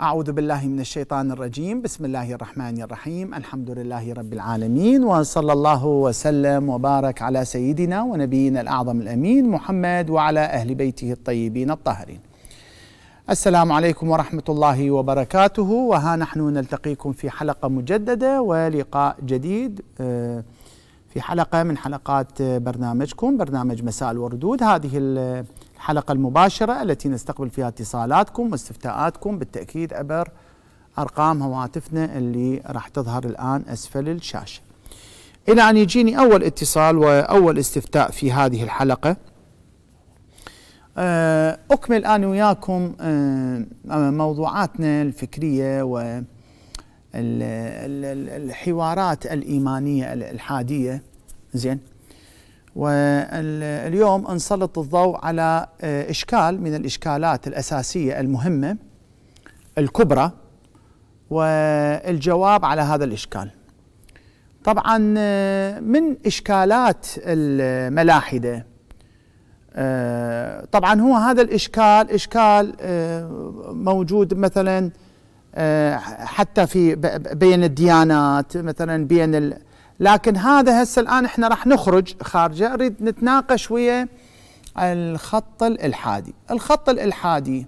أعوذ بالله من الشيطان الرجيم بسم الله الرحمن الرحيم الحمد لله رب العالمين وصلى الله وسلم وبارك على سيدنا ونبينا الأعظم الأمين محمد وعلى أهل بيته الطيبين الطاهرين السلام عليكم ورحمة الله وبركاته وها نحن نلتقيكم في حلقة مجددة ولقاء جديد آه، في حلقة من حلقات برنامجكم برنامج مساء الوردود هذه الحلقة المباشرة التي نستقبل فيها اتصالاتكم واستفتاءاتكم بالتأكيد عبر أرقام هواتفنا اللي راح تظهر الآن أسفل الشاشة إلى أن يجيني أول اتصال وأول استفتاء في هذه الحلقة آه، أكمل أنا وياكم آه، موضوعاتنا الفكرية والحوارات الإيمانية الإلحادية زين واليوم نسلط الضوء على آه، إشكال من الإشكالات الأساسية المهمة الكبرى والجواب على هذا الإشكال طبعا آه، من إشكالات الملاحدة آه، طبعا هو هذا الإشكال إشكال موجود مثلا حتى في بين الديانات مثلا بين لكن هذا هسه الان احنا راح نخرج خارجه اريد نتناقش ويا الخط الالحادي الخط الالحادي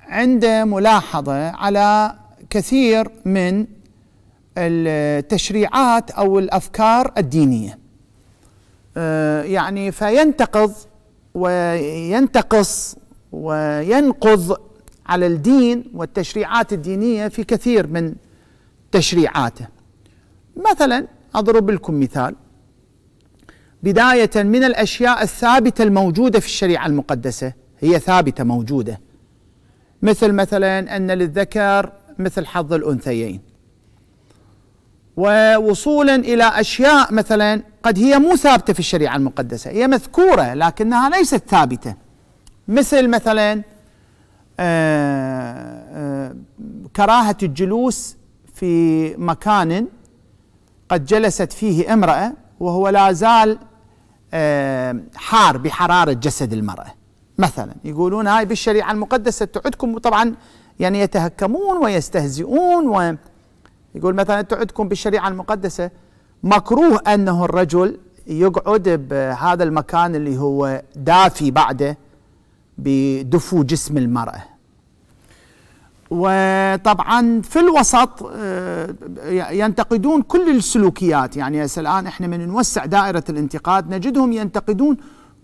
عنده ملاحظه على كثير من التشريعات او الافكار الدينيه آه، يعني فينتقض وينتقص وينقض على الدين والتشريعات الدينيه في كثير من تشريعاته مثلا أضرب لكم مثال بداية من الأشياء الثابتة الموجودة في الشريعة المقدسة هي ثابتة موجودة مثل مثلا أن للذكر مثل حظ الأنثيين ووصولا إلى أشياء مثلا قد هي مو ثابتة في الشريعة المقدسة هي مذكورة لكنها ليست ثابتة مثل مثلا آآ آه، آآ آه، كراهة الجلوس في مكان قد جلست فيه امرأة وهو لا زال آه، حار بحرارة جسد المرأة مثلا يقولون هاي بالشريعة المقدسة تعدكم وطبعا يعني يتهكمون ويستهزئون و يقول مثلا تعدكم بالشريعة المقدسة مكروه أنه الرجل يقعد بهذا المكان اللي هو دافي بعده بدفو جسم المرأة وطبعا في الوسط آه، ينتقدون كل السلوكيات يعني هسه الان احنا من نوسع دائره الانتقاد نجدهم ينتقدون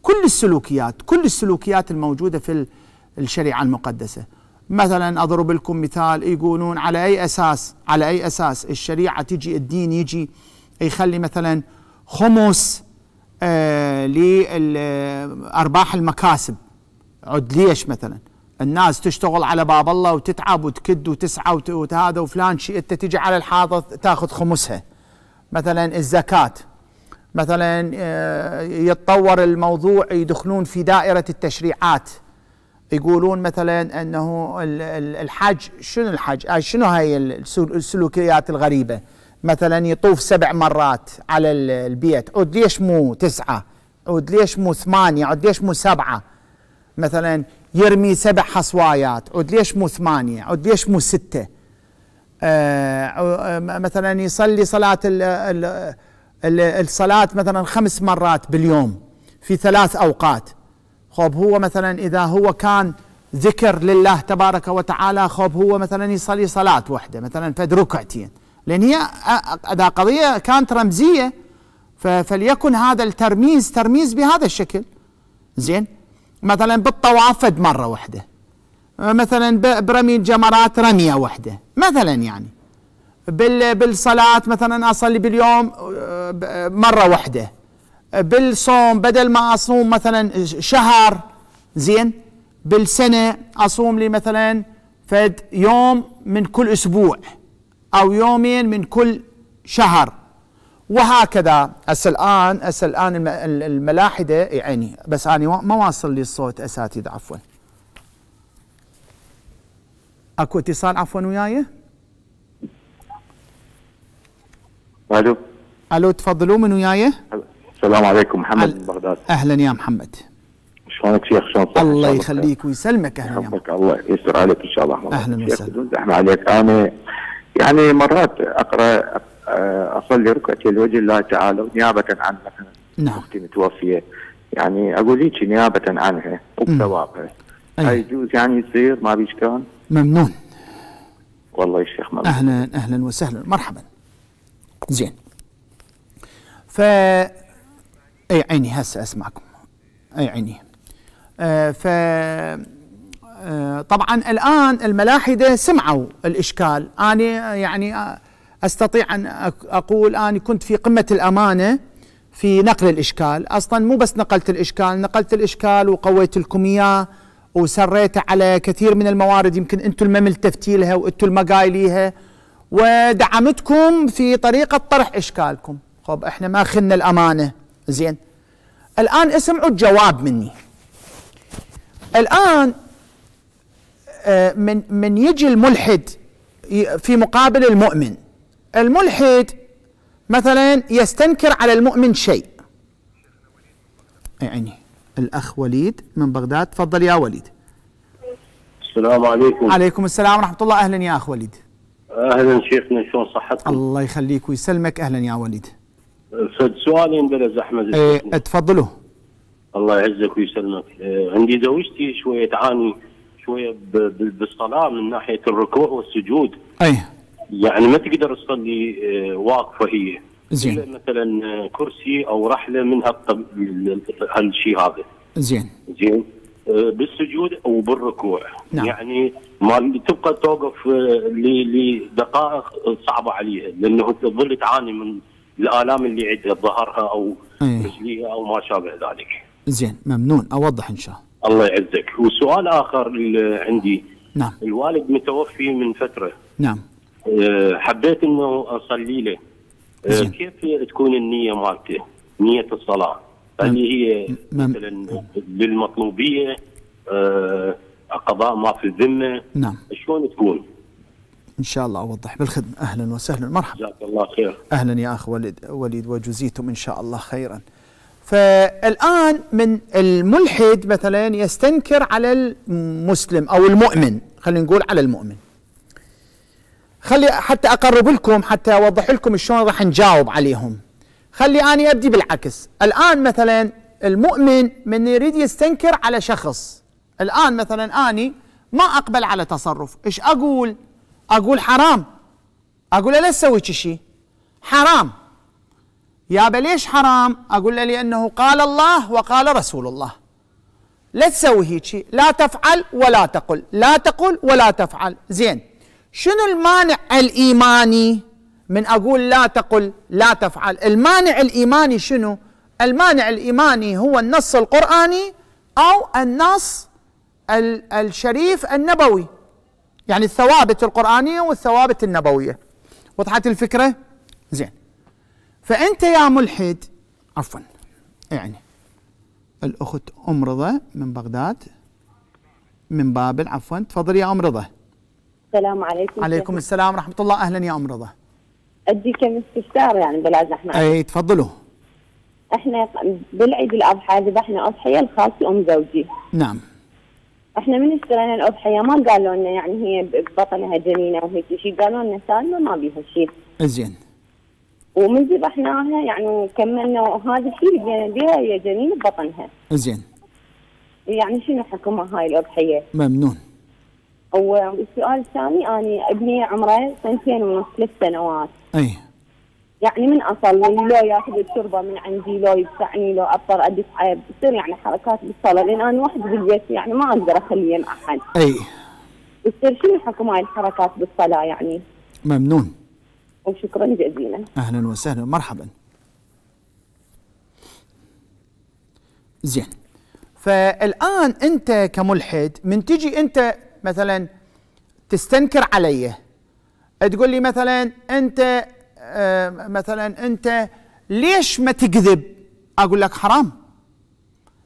كل السلوكيات كل السلوكيات الموجوده في الشريعه المقدسه مثلا اضرب لكم مثال يقولون على اي اساس على اي اساس الشريعه تجي الدين يجي يخلي مثلا خمس آه لارباح المكاسب عد ليش مثلا الناس تشتغل على باب الله وتتعب وتكد وتسعى وهذا وفلان شيء انت تجي على الحاضر تاخذ خمسها مثلا الزكاه مثلا آه، يتطور الموضوع يدخلون في دائره التشريعات يقولون مثلا انه الحج شنو الحج؟ آه، شنو هاي السلوكيات الغريبه؟ مثلا يطوف سبع مرات على البيت، عود ليش مو تسعه؟ عود ليش مو ثمانيه؟ عود ليش مو سبعه؟ مثلا يرمي سبع حصوايات عد ليش مو ثمانية عد ليش مو ستة آه, آه، مثلا يصلي صلاة الـ الـ الـ الصلاة مثلا خمس مرات باليوم في ثلاث أوقات خب هو مثلا إذا هو كان ذكر لله تبارك وتعالى خب هو مثلا يصلي صلاة واحدة مثلا فد ركعتين لأن هي إذا قضية كانت رمزية فليكن هذا الترميز ترميز بهذا الشكل زين مثلا بالطواف فد مرة واحدة مثلا برمي الجمرات رمية واحدة مثلا يعني بالصلاة مثلا أصلي باليوم آه، مرة واحدة بالصوم بدل ما أصوم مثلا شهر زين بالسنة أصوم لي مثلا فد يوم من كل أسبوع أو يومين من كل شهر وهكذا هسه الان هسه الان الملاحده يعني بس انا ما واصل لي الصوت اساتذه عفوا اكو اتصال عفوا وياي الو الو تفضلوا من وياي السلام عليكم محمد من بغداد اهلا يا محمد شلونك شيخ شلون صحتك الله يخليك ويسلمك اهلا يا الله يستر عليك ان شاء الله اهلا وسهلا زحمه عليك انا يعني مرات اقرا آه، اصلي ركعتي لوجه الله تعالى نيابه عن مثلا نعم. اختي متوفيه يعني اقول هيك نيابه عنها وبثوابها اي أيوه. يجوز يعني يصير ما بيش كان ممنون والله يا شيخ ممنون اهلا اهلا وسهلا مرحبا زين ف اي عيني هسه اسمعكم اي عيني آه، ف آه، طبعا الان الملاحده سمعوا الاشكال انا يعني آه، استطيع ان اقول اني كنت في قمه الامانه في نقل الاشكال، اصلا مو بس نقلت الاشكال، نقلت الاشكال وقويت لكم اياه وسريته على كثير من الموارد يمكن انتم ما ملتفتي لها وانتم ما قايليها ودعمتكم في طريقه طرح اشكالكم، خب احنا ما خلنا الامانه، زين. الان اسمعوا الجواب مني. الان آه، من من يجي الملحد في مقابل المؤمن الملحد مثلا يستنكر على المؤمن شيء يعني الأخ وليد من بغداد تفضل يا وليد السلام عليكم عليكم السلام ورحمة الله أهلا يا أخ وليد أهلا شيخنا شلون صحتكم الله يخليك ويسلمك أهلا يا وليد فد سؤالين بلا زحمة ايه تفضلوا الله يعزك ويسلمك اه عندي زوجتي شوية تعاني شوية بالصلاة من ناحية الركوع والسجود أيه يعني ما تقدر تصلي آه، واقفه هي زين مثلا آه، كرسي او رحله من هالشيء هذا زين زين آه، بالسجود وبالركوع نعم. يعني ما تبقى توقف لدقائق صعبه عليها لانه تظل تعاني من الالام اللي عندها ظهرها او أيه. رجليها او ما شابه ذلك. زين ممنون اوضح ان شاء الله. الله يعزك وسؤال اخر عندي نعم الوالد متوفي من فتره نعم آه، حبيت انه اصلي له آه، كيف تكون النيه مالته؟ نيه الصلاه هل نعم. هي نعم. نعم. مثلا للمطلوبيه آه، قضاء ما في الذمه نعم شلون تكون؟ ان شاء الله اوضح بالخدمه اهلا وسهلا مرحبا جزاك الله خير اهلا يا اخ وليد وليد وجزيتم ان شاء الله خيرا فالان من الملحد مثلا يستنكر على المسلم او المؤمن خلينا نقول على المؤمن خلي حتى اقرب لكم حتى اوضح لكم شلون راح نجاوب عليهم خلي اني ابدي بالعكس الان مثلا المؤمن من يريد يستنكر على شخص الان مثلا اني ما اقبل على تصرف ايش اقول اقول حرام اقول له لا تسوي شيء حرام يا ليش حرام اقول له لانه قال الله وقال رسول الله لا تسوي هيك لا تفعل ولا تقل لا تقل ولا تفعل زين شنو المانع الايماني من اقول لا تقل لا تفعل المانع الايماني شنو المانع الايماني هو النص القراني او النص الشريف النبوي يعني الثوابت القرانيه والثوابت النبويه وضحت الفكره زين فانت يا ملحد عفوا يعني الاخت ام رضا من بغداد من بابل عفوا تفضل يا ام رضا السلام عليكم عليكم السلام ورحمه الله اهلا يا ام رضا ادي كم استفسار يعني بلاد احنا اي تفضلوا احنا بالعيد الاضحى ذبحنا اضحيه الخاص لام زوجي نعم احنا من اشترينا الاضحيه ما قالوا لنا يعني هي ببطنها جنينه وهيك شيء قالوا لنا سالمه ما بيها شيء زين ومن ذبحناها يعني كملنا وهذا الشيء بدينا بها هي جنينة ببطنها زين يعني شنو حكمها هاي الاضحيه؟ ممنون والسؤال الثاني أنا ابني عمره سنتين ونص ثلاث سنوات. أي. يعني من اصل لو ياخذ التربه من عندي لو يدفعني لو اضطر ادفع بتصير يعني حركات بالصلاه لان انا واحد بالبيت يعني ما اقدر اخليه مع احد. اي. يصير شنو حكم هاي الحركات بالصلاه يعني؟ ممنون. وشكرا جزيلا. اهلا وسهلا مرحبا. زين. فالان انت كملحد من تجي انت مثلا تستنكر علي تقول لي مثلا انت آه مثلا انت ليش ما تكذب اقول لك حرام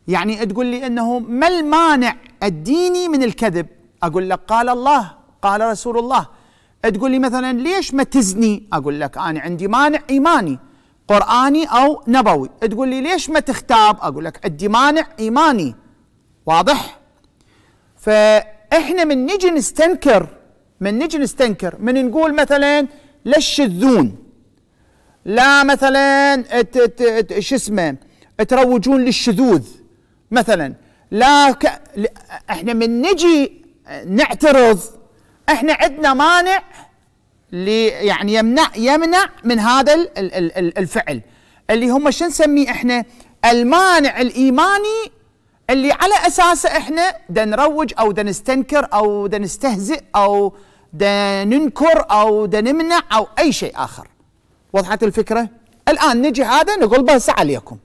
يعني تقول لي انه ما المانع الديني من الكذب اقول لك قال الله قال رسول الله تقول لي مثلا ليش ما تزني اقول لك انا عندي مانع ايماني قراني او نبوي تقول لي ليش ما تختاب اقول لك عندي مانع ايماني واضح ف احنا من نجي نستنكر من نجي نستنكر من نقول مثلا لا الشذون لا مثلا شو اسمه تروجون للشذوذ مثلا لا ك... احنا من نجي نعترض احنا عندنا مانع لي يعني يمنع يمنع من هذا الفعل اللي هم شو نسميه احنا المانع الايماني اللي على اساسه احنا دا نروج او دا نستنكر او دا نستهزئ او دا ننكر او دا نمنع او اي شيء اخر وضحت الفكره الان نجي هذا نقول بس عليكم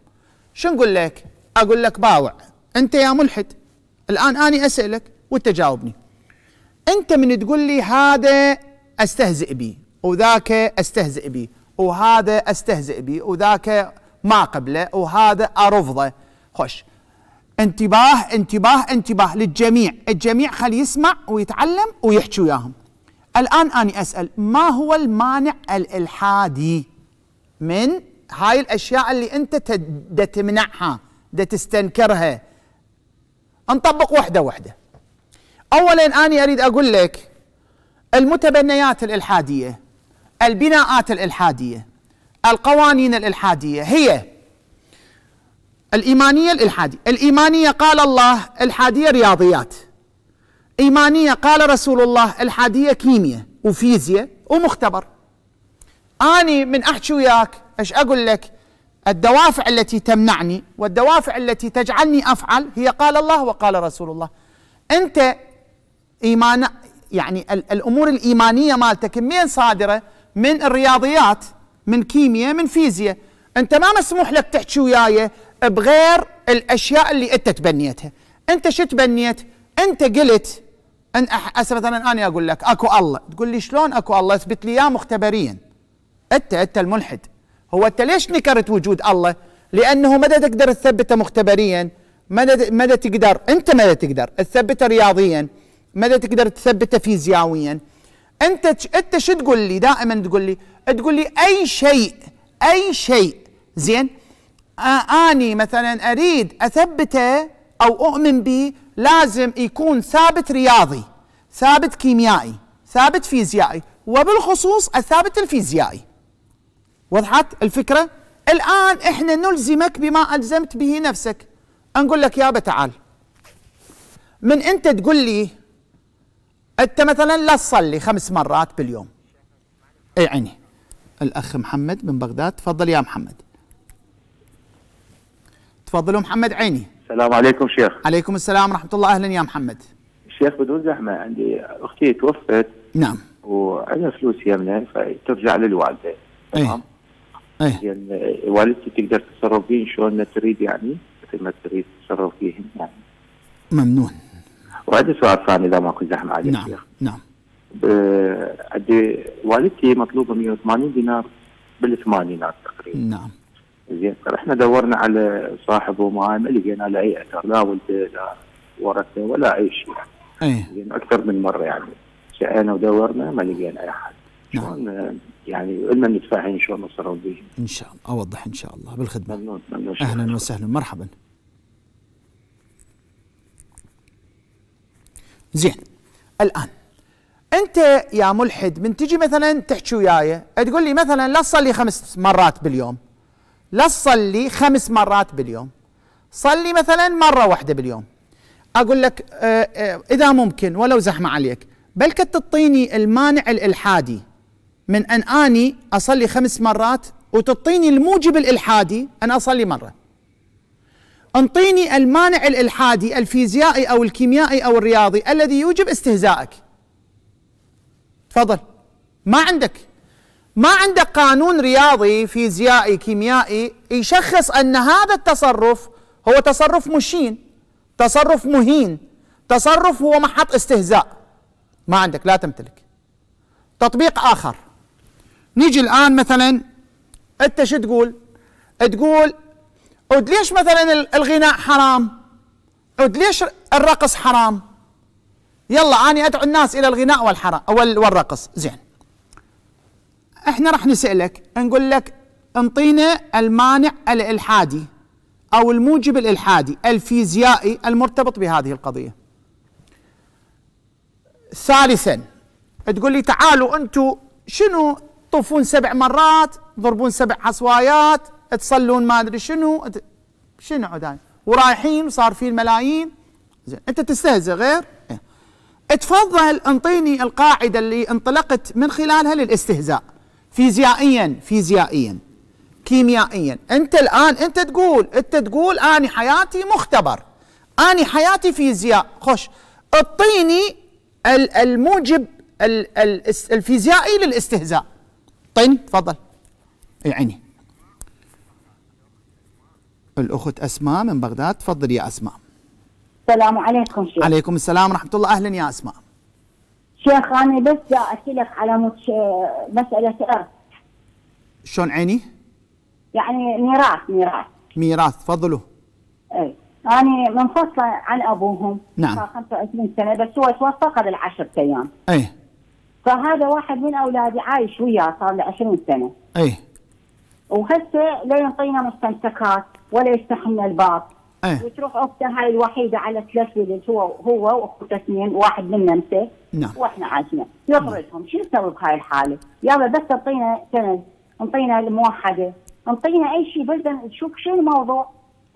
شو نقول لك اقول لك باوع انت يا ملحد الان اني اسالك وانت جاوبني انت من تقول لي هذا استهزئ به وذاك استهزئ به وهذا استهزئ به وذاك ما قبله وهذا ارفضه خش انتباه انتباه انتباه للجميع الجميع خلي يسمع ويتعلم ويحكي وياهم الآن أني أسأل ما هو المانع الإلحادي من هاي الأشياء اللي أنت دا تمنعها دا تستنكرها نطبق وحدة وحدة أولا أني أريد أقول لك المتبنيات الإلحادية البناءات الإلحادية القوانين الإلحادية هي الإيمانية الإلحادية الإيمانية قال الله الحادية رياضيات إيمانية قال رسول الله الحادية كيمياء وفيزياء ومختبر أني من أحكي وياك إيش أقول لك الدوافع التي تمنعني والدوافع التي تجعلني أفعل هي قال الله وقال رسول الله أنت إيمان يعني الأمور الإيمانية مالتك من صادرة من الرياضيات من كيمياء من فيزياء أنت ما مسموح لك تحكي وياي بغير الاشياء اللي انت تبنيتها انت شو تبنيت انت قلت ان هسه مثلا انا اقول لك اكو الله تقول لي شلون اكو الله اثبت لي اياه مختبريا انت انت الملحد هو انت ليش نكرت وجود الله لانه مدى تقدر تثبته مختبريا مدى مدى تقدر انت مدى تقدر تثبته رياضيا مدى تقدر تثبته فيزيائيا انت انت شو تقول لي دائما تقول لي تقول لي اي شيء اي شيء زين اني مثلا اريد اثبته او اؤمن به لازم يكون ثابت رياضي ثابت كيميائي ثابت فيزيائي وبالخصوص الثابت الفيزيائي وضحت الفكره الان احنا نلزمك بما الزمت به نفسك نقول لك يابا تعال من انت تقول لي انت مثلا لا تصلي خمس مرات باليوم اي عيني الاخ محمد من بغداد تفضل يا محمد تفضلوا محمد عيني السلام عليكم شيخ عليكم السلام ورحمه الله اهلا يا محمد شيخ بدون زحمه عندي اختي توفت نعم وعندها فلوس يمنه فترجع للوالده إيه. تمام ايه يعني والدتي تقدر تتصرف فيهن شلون ما تريد يعني مثل ما تريد تتصرف فيهن يعني ممنون وعندي سؤال ثاني اذا ماكو زحمه عليك نعم شيخ. نعم عندي والدتي مطلوبه 180 دينار بالثمانينات تقريبا نعم زين فاحنا دورنا على صاحبه ما ما لقينا له اي اثر لا ولده لا ورثه ولا اي شيء يعني إيه. زين اكثر من مره يعني سعينا ودورنا ما لقينا اي احد نعم. شلون يعني قلنا متفاهمين شلون نتصرف به ان شاء الله اوضح ان شاء الله بالخدمه ممنون ممنون اهلا وسهلا مرحبا زين الان انت يا ملحد من تجي مثلا تحكي وياي تقول لي مثلا لا تصلي خمس مرات باليوم لا تصلي خمس مرات باليوم صلي مثلا مرة واحدة باليوم أقول لك آه، آه، إذا ممكن ولو زحمة عليك بل تعطيني المانع الإلحادي من أن أني أصلي خمس مرات وتعطيني الموجب الإلحادي أن أصلي مرة انطيني المانع الإلحادي الفيزيائي أو الكيميائي أو الرياضي الذي يوجب استهزائك تفضل ما عندك ما عندك قانون رياضي فيزيائي كيميائي يشخص أن هذا التصرف هو تصرف مشين تصرف مهين تصرف هو محط استهزاء ما عندك لا تمتلك تطبيق آخر نيجي الآن مثلا أنت شو تقول تقول عد ليش مثلا الغناء حرام عد ليش الرقص حرام يلا أنا أدعو الناس إلى الغناء والحرام والرقص زين احنا راح نسالك نقول لك انطينا المانع الالحادي او الموجب الالحادي الفيزيائي المرتبط بهذه القضيه ثالثا تقول لي تعالوا انتم شنو تطوفون سبع مرات ضربون سبع حصوايات تصلون ما ادري شنو شنو عدان ورايحين وصار في الملايين زين انت تستهزئ غير اه. تفضل انطيني القاعده اللي انطلقت من خلالها للاستهزاء فيزيائيا فيزيائيا كيميائيا انت الان انت تقول انت تقول اني حياتي مختبر اني حياتي فيزياء خش اعطيني الموجب الفيزيائي للاستهزاء طين تفضل يعني الاخت اسماء من بغداد تفضل يا اسماء السلام عليكم شيخ. عليكم السلام ورحمه الله اهلا يا اسماء شيخ انا بس اسالك على مساله ارث شلون عيني؟ يعني ميراث ميراث ميراث تفضلوا اي انا منفصله عن ابوهم نعم صار 25 سنه بس هو توفى قبل 10 ايام اي فهذا واحد من اولادي عايش وياه صار له 20 سنه اي وهسه لا ينطينا مستمسكات ولا يفتح لنا الباب أيه. وتروح اختها هاي الوحيده على ثلاث ولد هو هو واخته اثنين واحد منا مسك نعم واحنا عايشين يطردهم شو نسوي بهاي الحاله؟ يلا بس اعطينا سند انطينا الموحده انطينا اي شيء بس نشوف شو الموضوع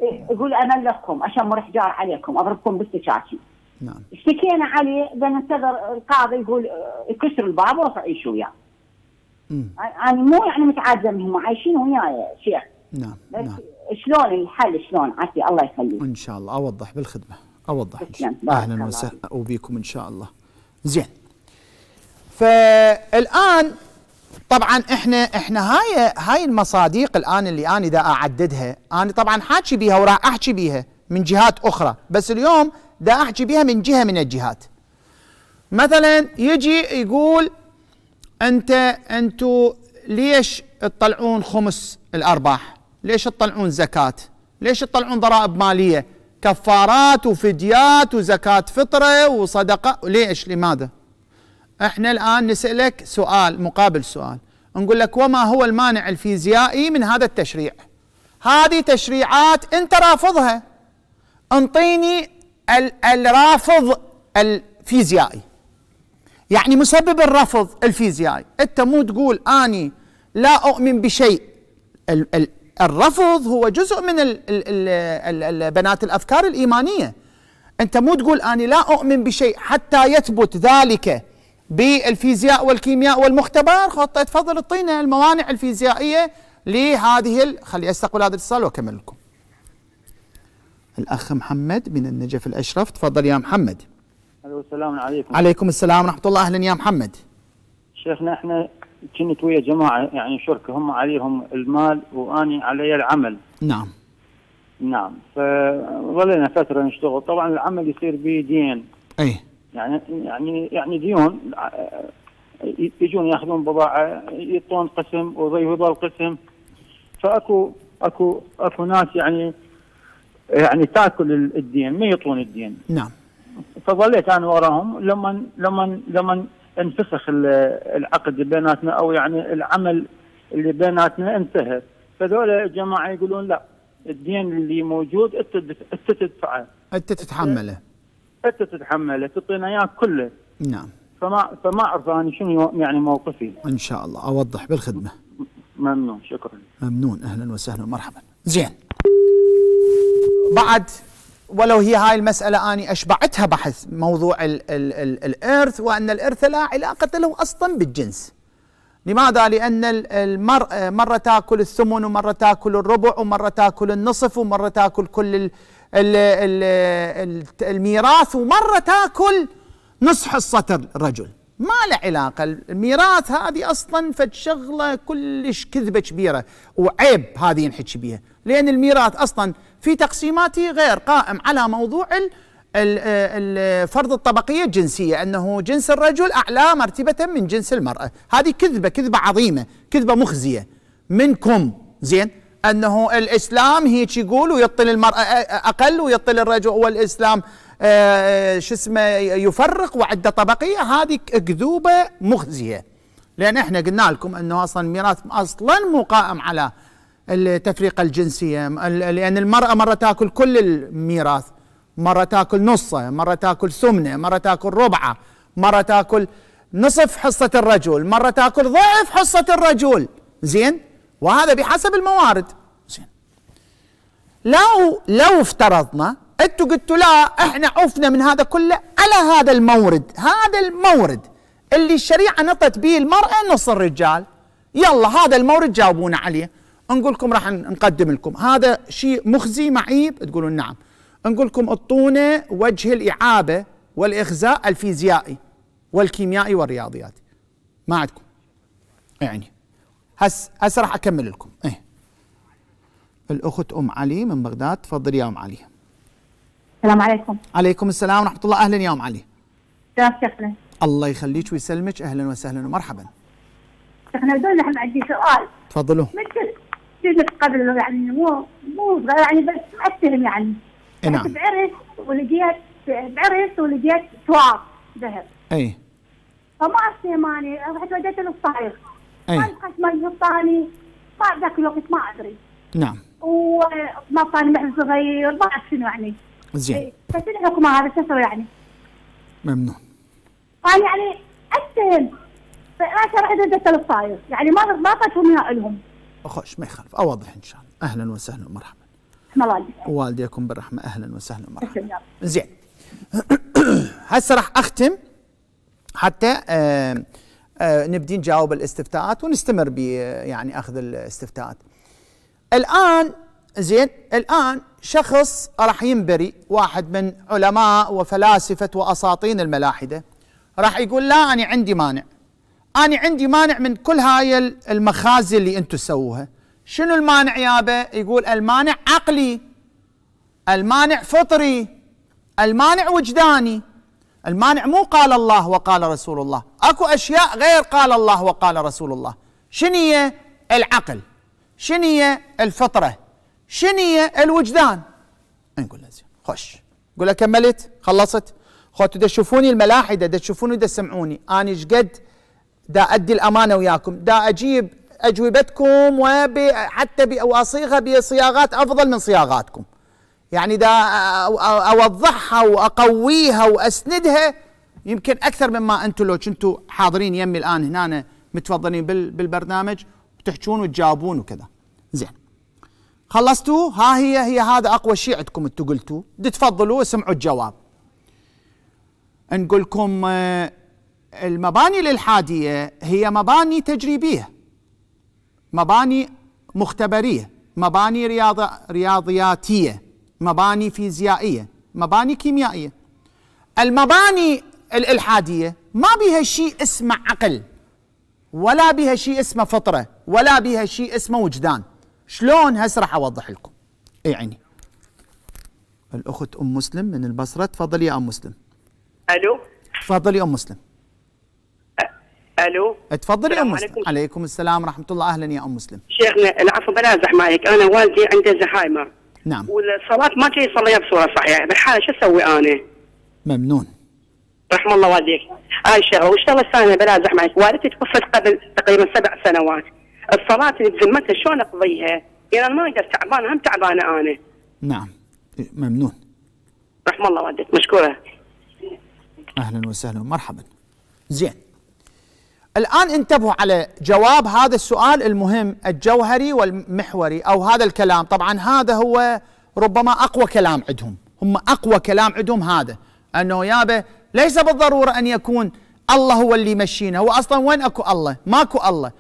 إيه، يقول انا لكم عشان ما جار عليكم اضربكم بالسكاكي نعم اشتكينا عليه بننتظر القاضي يقول آه، يكسر الباب ورفع عيشوا وياه يعني. انا مو يعني متعاده منهم عايشين وياي يا شيخ نعم بس نعم. شلون الحل شلون عافية الله يخليك ان شاء الله اوضح بالخدمه اوضح اهلا وسهلا وبيكم ان شاء الله زين فالان طبعا احنا احنا هاي هاي المصادق الان اللي انا اذا اعددها انا طبعا حاكي بيها وراح احكي بيها من جهات اخرى بس اليوم دا احكي بيها من جهه من الجهات مثلا يجي يقول انت انتو ليش تطلعون خمس الارباح ليش تطلعون زكاة ليش تطلعون ضرائب مالية كفارات وفديات وزكاة فطرة وصدقة ليش لماذا احنا الآن نسألك سؤال مقابل سؤال نقول لك وما هو المانع الفيزيائي من هذا التشريع هذه تشريعات انت رافضها انطيني الرافض الفيزيائي يعني مسبب الرفض الفيزيائي انت مو تقول اني لا اؤمن بشيء ال ال الرفض هو جزء من الـ الـ الـ بنات الافكار الايمانيه انت مو تقول انا لا اؤمن بشيء حتى يثبت ذلك بالفيزياء والكيمياء والمختبر خطه فضل الطينه الموانع الفيزيائيه لهذه خلي استقبل هذا الاتصال واكمل لكم الاخ محمد من النجف الاشرف تفضل يا محمد السلام عليكم عليكم السلام ورحمه الله اهلا يا محمد شيخنا احنا كنت ويا جماعه يعني شركه هم عليهم المال واني علي العمل نعم نعم فظلينا فتره نشتغل طبعا العمل يصير بدين اي يعني يعني يعني ديون يجون ياخذون بضاعه يعطون قسم ويضل قسم فاكو اكو اكو ناس يعني يعني تاكل الدين ما يعطون الدين نعم فظليت انا وراهم لما لما لما انفسخ العقد بيناتنا او يعني العمل اللي بيناتنا انتهى فذول الجماعه يقولون لا الدين اللي موجود انت انت تدفعه انت تتحمله انت تتحمله تعطينا اياه كله نعم فما فما اعرف انا شنو يعني موقفي ان شاء الله اوضح بالخدمه ممنون شكرا ممنون اهلا وسهلا ومرحبا زين بعد ولو هي هاي المسألة أنا أشبعتها بحث موضوع الـ الـ الـ الإرث وأن الإرث لا علاقة له أصلا بالجنس لماذا؟ لأن المرأة مرة تأكل الثمن ومرة تأكل الربع ومرة تأكل النصف ومرة تأكل كل الـ الـ الـ الميراث ومرة تأكل نص حصة الرجل ما له علاقة الميراث هذه أصلا فد شغلة كلش كذبة كبيرة وعيب هذه نحكي بها لأن الميراث أصلا في تقسيماتي غير قائم على موضوع فرض الطبقية الجنسية أنه جنس الرجل أعلى مرتبة من جنس المرأة هذه كذبة كذبة عظيمة كذبة مخزية منكم زين أنه الإسلام هي يقول ويطل المرأة أقل ويطل الرجل والإسلام آه،, آه شو اسمه يفرق وعده طبقيه هذه اكذوبه مخزيه لان احنا قلنا لكم انه اصلا ميراث اصلا مو قائم على التفرقه الجنسيه لان المراه مره تاكل كل الميراث مره تاكل نصه مره تاكل ثمنه مره تاكل ربعه مره تاكل نصف حصه الرجل مره تاكل ضعف حصه الرجل زين وهذا بحسب الموارد زين لو لو افترضنا انتم قلتوا لا احنا عفنا من هذا كله على هذا المورد هذا المورد اللي الشريعه نطت به المراه نص الرجال يلا هذا المورد جاوبونا عليه نقول لكم راح نقدم لكم هذا شيء مخزي معيب تقولون نعم نقول لكم اعطونا وجه الاعابه والاخزاء الفيزيائي والكيميائي والرياضياتي ما عندكم يعني هس هس راح اكمل لكم ايه الاخت ام علي من بغداد تفضلي يا ام علي السلام عليكم عليكم السلام ورحمه الله اهلا يا ام علي شيخنا الله يخليك ويسلمك اهلا وسهلا ومرحبا شيخنا بدون احنا عندي سؤال تفضلوا مثل كيف نتقابل يعني مو مو يعني بس أتهم يعني نعم يعني بعرس ولقيت بعرس ولقيت ثواب ذهب اي فما اتهم انا رحت وديته للصايغ اي لقيت ما يحطاني ما ذاك الوقت ما ادري نعم وما كان محل صغير ما اعرف شنو يعني زين بس الحكم هذا شو يعني ممنوع قال يعني اتهم فانا رحت وديته للصايغ يعني ما ما فاتهم يا الهم خوش ما يخالف اوضح ان شاء الله اهلا وسهلا ومرحبا الله والديكم بالرحمه اهلا وسهلا ومرحبا زين هسه راح اختم حتى آه آه نبدي نجاوب الاستفتاءات ونستمر ب آه، يعني اخذ الاستفتاءات الان زين الان شخص راح ينبري واحد من علماء وفلاسفه واساطين الملاحده راح يقول لا انا عندي مانع أنا عندي مانع من كل هاي المخازي اللي أنتم تسووها شنو المانع يابا يقول المانع عقلي المانع فطري المانع وجداني المانع مو قال الله وقال رسول الله اكو اشياء غير قال الله وقال رسول الله شنية العقل شنية الفطرة شنية الوجدان نقول لازم خش قول كملت خلصت خو تشوفوني الملاحدة تشوفوني تسمعوني انا شقد دا أدي الأمانة وياكم دا أجيب أجوبتكم وحتى وأصيغها بصياغات أفضل من صياغاتكم يعني دا أوضحها وأقويها وأسندها يمكن أكثر مما أنتم لو كنتوا حاضرين يمي الآن هنا متفضلين بالبرنامج وتحجون وتجاوبون وكذا زين خلصتوا ها هي هي هذا أقوى شيء عندكم أنتم قلتوا تفضلوا اسمعوا الجواب نقول لكم آه، المباني الإلحادية هي مباني تجريبية مباني مختبرية مباني رياضة رياضياتية مباني فيزيائية مباني كيميائية المباني الإلحادية ما بها شيء اسمه عقل ولا بها شيء اسمه فطرة ولا بها شيء اسمه وجدان شلون هسه راح أوضح لكم يعني الأخت أم مسلم من البصرة تفضلي يا أم مسلم ألو تفضلي أم مسلم الو تفضلي يا ام مسلم عليكم. عليكم السلام ورحمه الله اهلا يا ام مسلم شيخنا العفو بلا ازح عليك انا والدي عنده زهايمر نعم والصلاه ما كان يصليها بصوره صحيحه بالحاله شو اسوي انا؟ ممنون رحم الله والديك هاي آه، الشغله والشغله الثانيه بلا ازح عليك والدتي توفت قبل تقريبا سبع سنوات الصلاه اللي بذمتها شلون اقضيها؟ يعني انا ما اقدر تعبانه هم تعبانه انا نعم ممنون رحم الله والديك مشكوره اهلا وسهلا مرحبا زين الآن انتبهوا على جواب هذا السؤال المهم الجوهري والمحوري أو هذا الكلام طبعا هذا هو ربما أقوى كلام عندهم هم أقوى كلام عندهم هذا أنه يابا ليس بالضرورة أن يكون الله هو اللي يمشينا هو أصلا وين أكو الله ماكو الله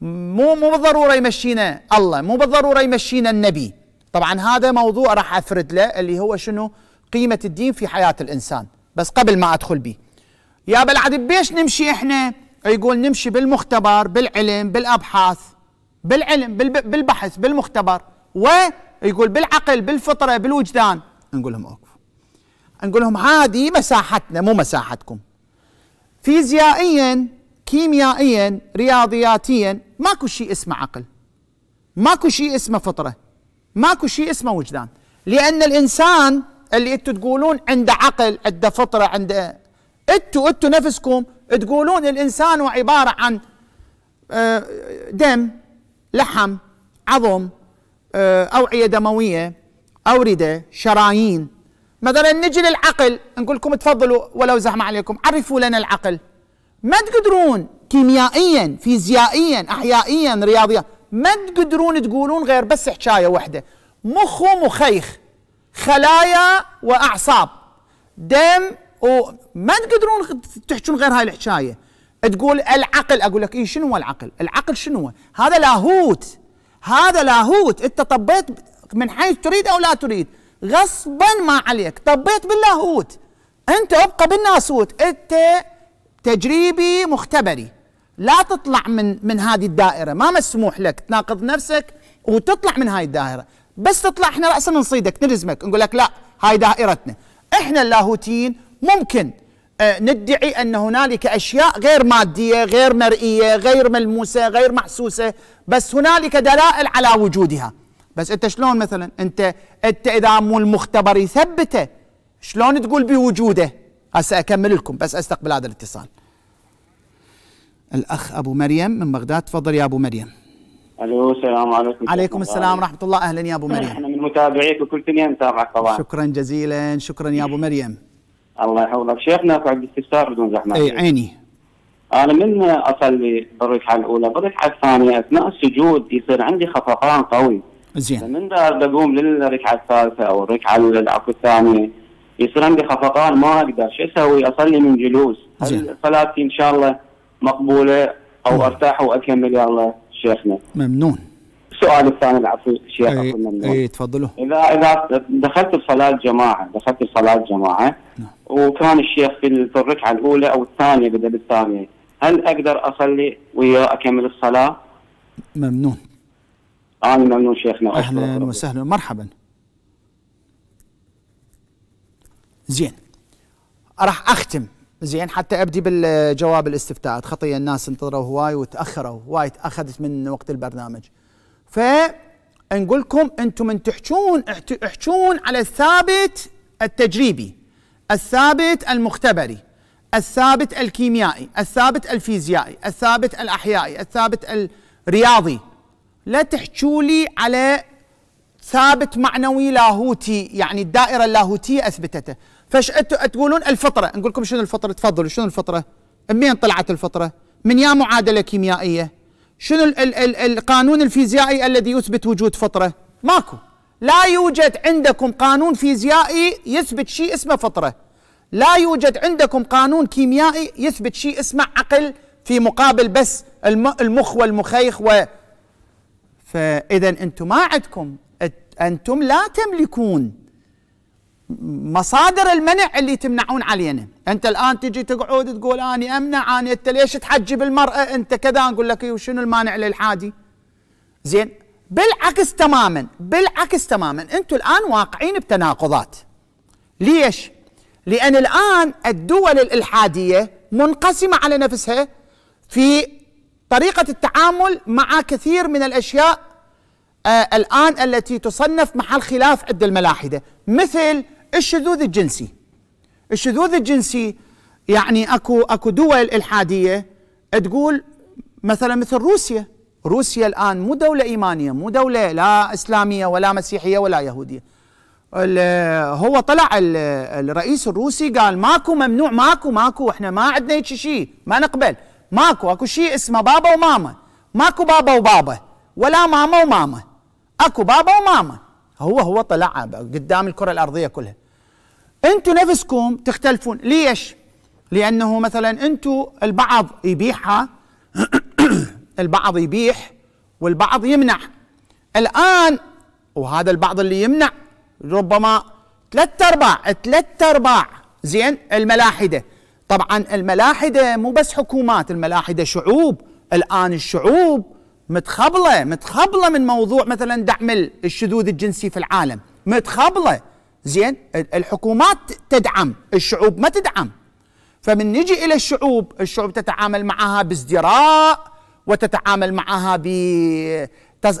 مو مو بالضرورة يمشينا الله مو بالضرورة يمشينا النبي طبعا هذا موضوع راح أفرد له اللي هو شنو قيمة الدين في حياة الإنسان بس قبل ما أدخل به يابا العدب بيش نمشي إحنا يقول نمشي بالمختبر بالعلم بالابحاث بالعلم بالبحث بالمختبر ويقول بالعقل بالفطره بالوجدان نقول لهم اوقف نقول لهم هذه مساحتنا مو مساحتكم فيزيائيا كيميائيا رياضياتيا ماكو شيء اسمه عقل ماكو شيء اسمه فطره ماكو شيء اسمه وجدان لان الانسان اللي انتم تقولون عنده عقل عنده فطره عنده انتوا انتوا نفسكم تقولون الانسان هو عباره عن آه، دم لحم عظم آه، اوعيه دمويه اورده شرايين مثلا نجي للعقل نقول لكم تفضلوا ولو زحمه عليكم عرفوا لنا العقل ما تقدرون كيميائيا فيزيائيا احيائيا رياضيا ما تقدرون تقولون غير بس حكايه واحده مخ ومخيخ خلايا واعصاب دم وما تقدرون تحجون غير هاي الحكايه تقول العقل اقول لك اي شنو هو العقل؟ العقل شنو هو؟ هذا لاهوت هذا لاهوت انت طبيت من حيث تريد او لا تريد غصبا ما عليك طبيت باللاهوت انت ابقى بالناسوت انت تجريبي مختبري لا تطلع من من هذه الدائره ما مسموح لك تناقض نفسك وتطلع من هاي الدائره بس تطلع احنا راسا نصيدك نلزمك نقول لك لا هاي دائرتنا احنا اللاهوتيين ممكن آه، ندعي ان هنالك اشياء غير ماديه، غير مرئيه، غير ملموسه، غير محسوسه، بس هنالك دلائل على وجودها. بس انت شلون مثلا انت انت اذا مو المختبر يثبته شلون تقول بوجوده؟ هسه اكمل لكم بس استقبل هذا الاتصال. الاخ ابو مريم من بغداد، تفضل يا ابو مريم. الو السلام عليكم عليكم السلام ورحمه الله اهلا يا ابو مريم. احنا من متابعيك وكل سنه نتابعك طبعا. شكرا جزيلا، شكرا يا ابو مريم. الله يحفظك شيخنا في باستفسار بدون زحمه اي عيني انا من اصلي بالركعه الاولى بالركعه الثانيه اثناء السجود يصير عندي خفقان قوي زين من بقوم للركعه الثالثه او الركعه العفو الثانيه يصير عندي خفقان ما اقدر شو اسوي اصلي من جلوس هل صلاتي ان شاء الله مقبوله او مم. ارتاح واكمل يا الله شيخنا ممنون السؤال الثاني العفو شيخ اي, أي تفضلوا اذا اذا دخلت بصلاه جماعه دخلت بصلاه جماعه نعم. وكان الشيخ في الركعه الاولى او الثانيه بدا بالثانيه هل اقدر اصلي وياه اكمل الصلاه؟ ممنون انا ممنون شيخنا نعم. اهلا وسهلا مرحبا زين راح اختم زين حتى ابدي بالجواب الاستفتاء خطيه الناس انتظروا هواي وتاخروا هواي تاخذت من وقت البرنامج ف نقول لكم انتم من تحجون احجون على الثابت التجريبي الثابت المختبري الثابت الكيميائي الثابت الفيزيائي الثابت الأحيائي الثابت الرياضي لا تحجوا لي على ثابت معنوي لاهوتي يعني الدائرة اللاهوتية أثبتته فش تقولون الفطرة نقول لكم شنو الفطرة تفضلوا شنو الفطرة منين طلعت الفطرة من يا معادلة كيميائية شنو القانون الفيزيائي الذي يثبت وجود فطرة ماكو لا يوجد عندكم قانون فيزيائي يثبت شيء اسمه فطره لا يوجد عندكم قانون كيميائي يثبت شيء اسمه عقل في مقابل بس المخ والمخيخ و فاذا انتم ما عندكم انتم لا تملكون مصادر المنع اللي تمنعون علينا انت الان تجي تقعد تقول اني امنع اني انت ليش تحجب المراه انت كذا نقول لك وشنو أيوة، المانع للحادي زين بالعكس تماما بالعكس تماما انتم الان واقعين بتناقضات ليش لان الان الدول الالحاديه منقسمه على نفسها في طريقه التعامل مع كثير من الاشياء آه، الان التي تصنف محل خلاف عند الملاحده مثل الشذوذ الجنسي الشذوذ الجنسي يعني اكو اكو دول الحاديه تقول مثلا مثل روسيا روسيا الآن مو دولة إيمانية مو دولة لا إسلامية ولا مسيحية ولا يهودية هو طلع الرئيس الروسي قال ماكو ممنوع ماكو ماكو احنا ما عندنا هيك شيء ما نقبل ماكو اكو شيء اسمه بابا وماما ماكو بابا وبابا ولا ماما وماما اكو بابا وماما هو هو طلع قدام الكره الارضيه كلها انتم نفسكم تختلفون ليش لانه مثلا انتم البعض يبيعها البعض يبيح والبعض يمنع الآن وهذا البعض اللي يمنع ربما ثلاثة أرباع ثلاثة أرباع زين الملاحدة طبعا الملاحدة مو بس حكومات الملاحدة شعوب الآن الشعوب متخبلة متخبلة من موضوع مثلا دعم الشذوذ الجنسي في العالم متخبلة زين الحكومات تدعم الشعوب ما تدعم فمن نجي إلى الشعوب الشعوب تتعامل معها بازدراء وتتعامل معها ب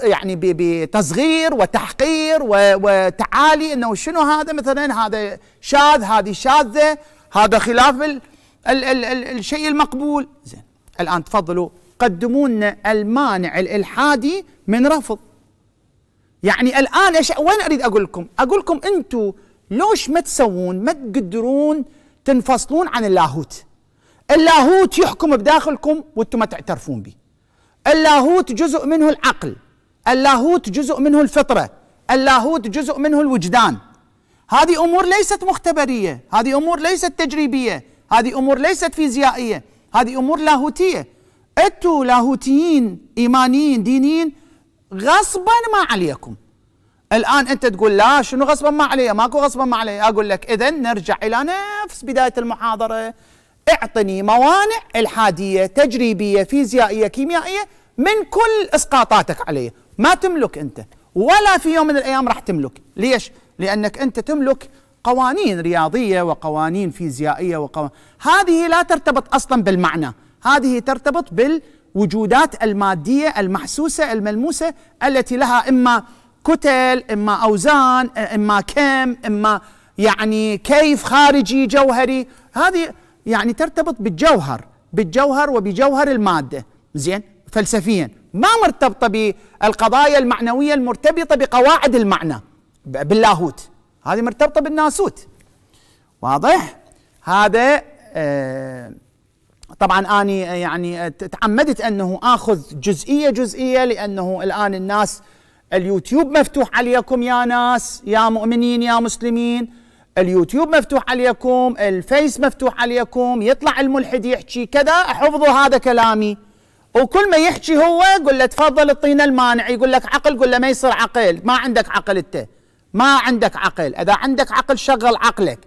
يعني بتصغير وتحقير وتعالي انه شنو هذا مثلا هذا شاذ هذه شاذه هذا خلاف ال ال ال ال الشيء المقبول زين الان تفضلوا قدموا لنا المانع الالحادي من رفض يعني الان ايش وين اريد اقول لكم؟ اقول لكم انتم لوش ما تسوون ما تقدرون تنفصلون عن اللاهوت اللاهوت يحكم بداخلكم وانتم ما تعترفون به اللاهوت جزء منه العقل اللاهوت جزء منه الفطره اللاهوت جزء منه الوجدان هذه امور ليست مختبريه هذه امور ليست تجريبيه هذه امور ليست فيزيائيه هذه امور لاهوتيه انتم لاهوتيين ايمانيين دينيين غصبا ما عليكم الان انت تقول لا شنو غصبا ما علي ماكو غصبا ما علي اقول لك اذا نرجع الى نفس بدايه المحاضره اعطني موانع الحاديه تجريبيه فيزيائيه كيميائيه من كل اسقاطاتك عليه ما تملك انت ولا في يوم من الايام راح تملك ليش لانك انت تملك قوانين رياضيه وقوانين فيزيائيه وقوانين هذه لا ترتبط اصلا بالمعنى هذه ترتبط بالوجودات الماديه المحسوسه الملموسه التي لها اما كتل اما اوزان اما كم اما يعني كيف خارجي جوهري هذه يعني ترتبط بالجوهر بالجوهر وبجوهر المادة زين فلسفيا ما مرتبطة بالقضايا المعنوية المرتبطة بقواعد المعنى باللاهوت هذه مرتبطة بالناسوت واضح هذا آه طبعا اني يعني تعمدت انه اخذ جزئيه جزئيه لانه الان الناس اليوتيوب مفتوح عليكم يا ناس يا مؤمنين يا مسلمين اليوتيوب مفتوح عليكم الفيس مفتوح عليكم يطلع الملحد يحكي كذا احفظوا هذا كلامي وكل ما يحكي هو يقول له تفضل الطين المانع يقول لك عقل قول له ما يصير عقل ما عندك عقل انت ما عندك عقل اذا عندك عقل شغل عقلك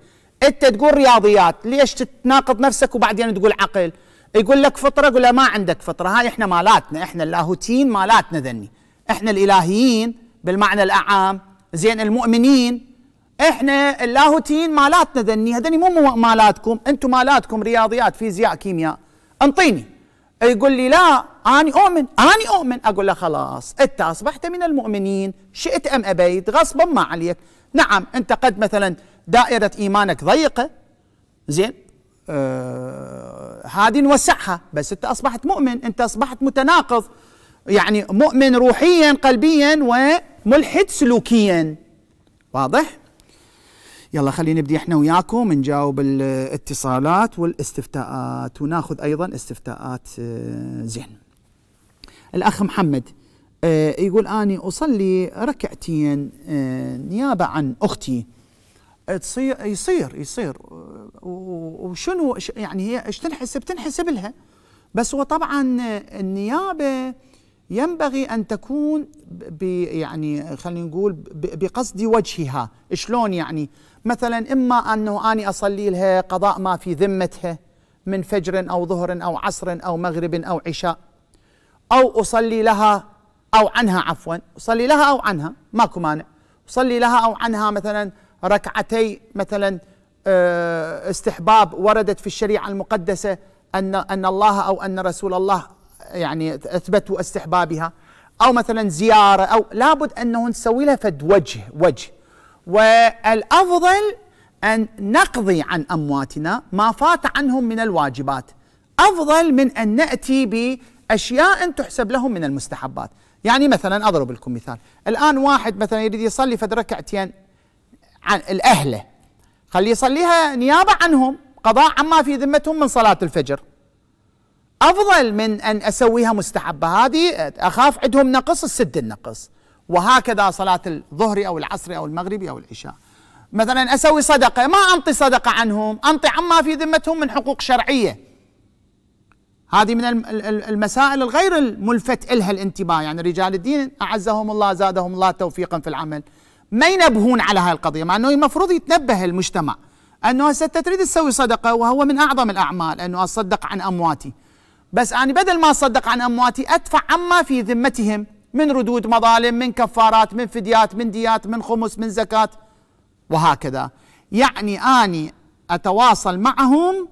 انت تقول رياضيات ليش تناقض نفسك وبعدين تقول عقل يقول لك فطره يقول له ما عندك فطره هاي احنا مالاتنا احنا اللاهوتيين مالاتنا ذني احنا الالهيين بالمعنى الاعام زين المؤمنين احنا اللاهوتيين مالاتنا ذني هذني مو مالاتكم انتم مالاتكم رياضيات فيزياء كيمياء انطيني يقول لي لا اني اؤمن اني اؤمن اقول له خلاص انت اصبحت من المؤمنين شئت ام ابيت غصبا ما عليك نعم انت قد مثلا دائره ايمانك ضيقه زين آه هذه نوسعها بس انت اصبحت مؤمن انت اصبحت متناقض يعني مؤمن روحيا قلبيا وملحد سلوكيا واضح يلا خلينا نبدي احنا وياكم نجاوب الاتصالات والاستفتاءات وناخذ ايضا استفتاءات آه، زين الاخ محمد آه، يقول اني اصلي ركعتين آه، نيابه عن اختي تصير يصير يصير وشنو يعني هي ايش تنحسب؟ تنحسب لها بس هو طبعا النيابه ينبغي أن تكون يعني خلينا نقول بقصد وجهها شلون يعني مثلا إما أنه أني أصلي لها قضاء ما في ذمتها من فجر أو ظهر أو عصر أو مغرب أو عشاء أو أصلي لها أو عنها عفوا أصلي لها أو عنها ماكو مانع أصلي لها أو عنها مثلا ركعتي مثلا آه، استحباب وردت في الشريعة المقدسة أن أن الله أو أن رسول الله يعني اثبتوا استحبابها او مثلا زياره او لابد انه نسوي لها فد وجه وجه والافضل ان نقضي عن امواتنا ما فات عنهم من الواجبات افضل من ان ناتي باشياء تحسب لهم من المستحبات يعني مثلا اضرب لكم مثال الان واحد مثلا يريد يصلي فد ركعتين عن الاهله خليه يصليها نيابه عنهم قضاء عما في ذمتهم من صلاه الفجر أفضل من أن أسويها مستحبة هذه أخاف عندهم نقص السد النقص وهكذا صلاة الظهر أو العصر أو المغرب أو العشاء مثلا أسوي صدقة ما أنطي صدقة عنهم أنطي عما في ذمتهم من حقوق شرعية هذه من المسائل الغير الملفت إلها الانتباه يعني رجال الدين أعزهم الله زادهم الله توفيقا في العمل ما ينبهون على هاي القضية مع أنه المفروض يتنبه المجتمع أنه هسه تريد تسوي صدقة وهو من أعظم الأعمال أنه أصدق عن أمواتي بس أنا بدل ما أصدق عن أمواتي أدفع عما في ذمتهم من ردود مظالم من كفارات من فديات من ديات من خمس من زكاة وهكذا يعني أني أتواصل معهم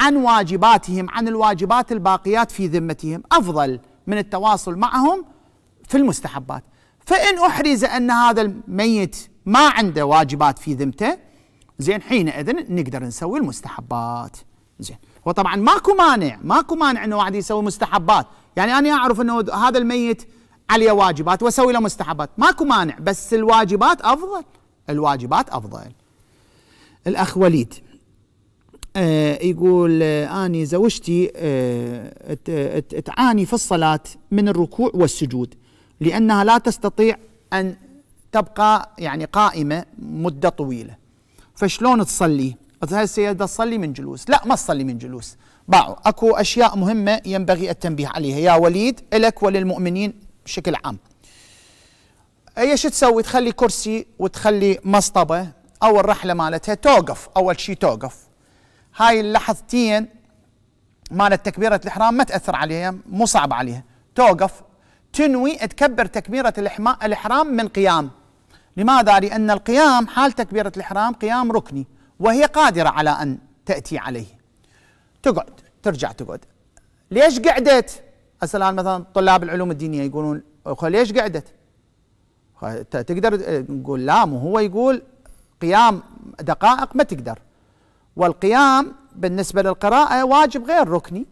عن واجباتهم عن الواجبات الباقيات في ذمتهم أفضل من التواصل معهم في المستحبات فإن أحرز أن هذا الميت ما عنده واجبات في ذمته زين حينئذ نقدر نسوي المستحبات زين وطبعا ماكو مانع ماكو مانع انه واحد يسوي مستحبات يعني انا اعرف انه هذا الميت عليه واجبات واسوي له مستحبات ماكو مانع بس الواجبات افضل الواجبات افضل الاخ وليد آه يقول آه اني زوجتي آه تعاني في الصلاه من الركوع والسجود لانها لا تستطيع ان تبقى يعني قائمه مده طويله فشلون تصلي قلت السيده تصلي من جلوس لا ما تصلي من جلوس باعوا اكو اشياء مهمه ينبغي التنبيه عليها يا وليد الك وللمؤمنين بشكل عام هي شو تسوي تخلي كرسي وتخلي مصطبه أو الرحلة مالتها توقف اول شيء توقف هاي اللحظتين مالت تكبيره الاحرام ما تاثر عليها مو صعب عليها توقف تنوي تكبر تكبيره الاحرام من قيام لماذا لان القيام حال تكبيره الاحرام قيام ركني وهي قادرة على أن تأتي عليه تقعد ترجع تقعد ليش قعدت هسه الآن مثلا طلاب العلوم الدينية يقولون ليش قعدت تقدر نقول لا مو هو يقول قيام دقائق ما تقدر والقيام بالنسبة للقراءة واجب غير ركني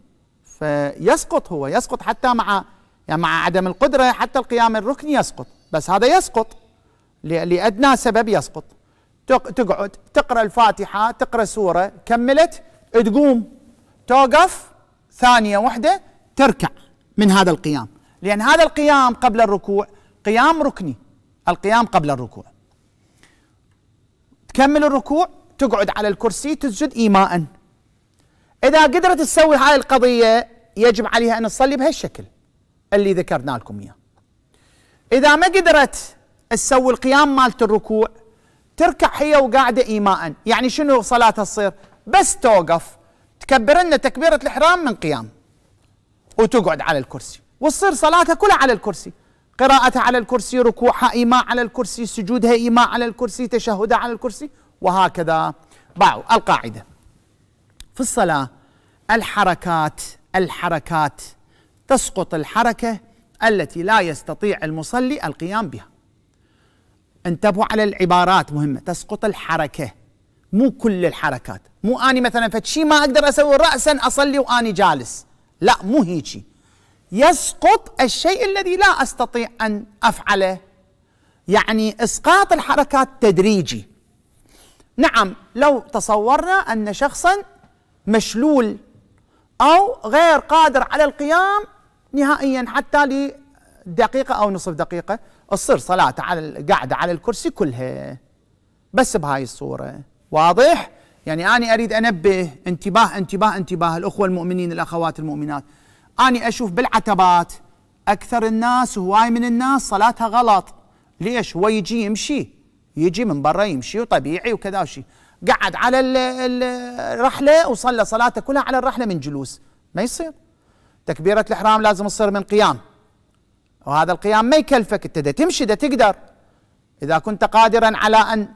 فيسقط هو يسقط حتى مع يعني مع عدم القدرة حتى القيام الركني يسقط بس هذا يسقط لأدنى سبب يسقط تقعد تقرا الفاتحه تقرا سوره كملت تقوم توقف ثانيه واحده تركع من هذا القيام لان هذا القيام قبل الركوع قيام ركني القيام قبل الركوع تكمل الركوع تقعد على الكرسي تسجد ايماء اذا قدرت تسوي هاي القضيه يجب عليها ان تصلي بهالشكل اللي ذكرنا لكم اياه اذا ما قدرت تسوي القيام مالت الركوع تركع هي وقاعده ايماء يعني شنو صلاتها تصير بس توقف تكبر لنا تكبيره الاحرام من قيام وتقعد على الكرسي وتصير صلاتها كلها على الكرسي قراءتها على الكرسي ركوعها ايماء على الكرسي سجودها ايماء على الكرسي تشهدها على الكرسي وهكذا باعوا القاعده في الصلاه الحركات الحركات تسقط الحركه التي لا يستطيع المصلي القيام بها انتبهوا على العبارات مهمة تسقط الحركة مو كل الحركات مو أني مثلا فتشي ما أقدر أسوي رأسا أصلي وأني جالس لا مو هيجي يسقط الشيء الذي لا أستطيع أن أفعله يعني إسقاط الحركات تدريجي نعم لو تصورنا أن شخصا مشلول أو غير قادر على القيام نهائيا حتى لدقيقة أو نصف دقيقة تصير صلاة على القعدة على الكرسي كلها بس بهاي الصورة واضح؟ يعني أنا أريد أنبه انتباه انتباه انتباه الأخوة المؤمنين الأخوات المؤمنات أنا أشوف بالعتبات أكثر الناس هواي من الناس صلاتها غلط ليش؟ هو يجي يمشي يجي من برا يمشي وطبيعي وكذا وشي قعد على الرحلة وصلى صلاته كلها على الرحلة من جلوس ما يصير تكبيرة الإحرام لازم تصير من قيام وهذا القيام ما يكلفك انت تمشي دا تقدر اذا كنت قادرا على ان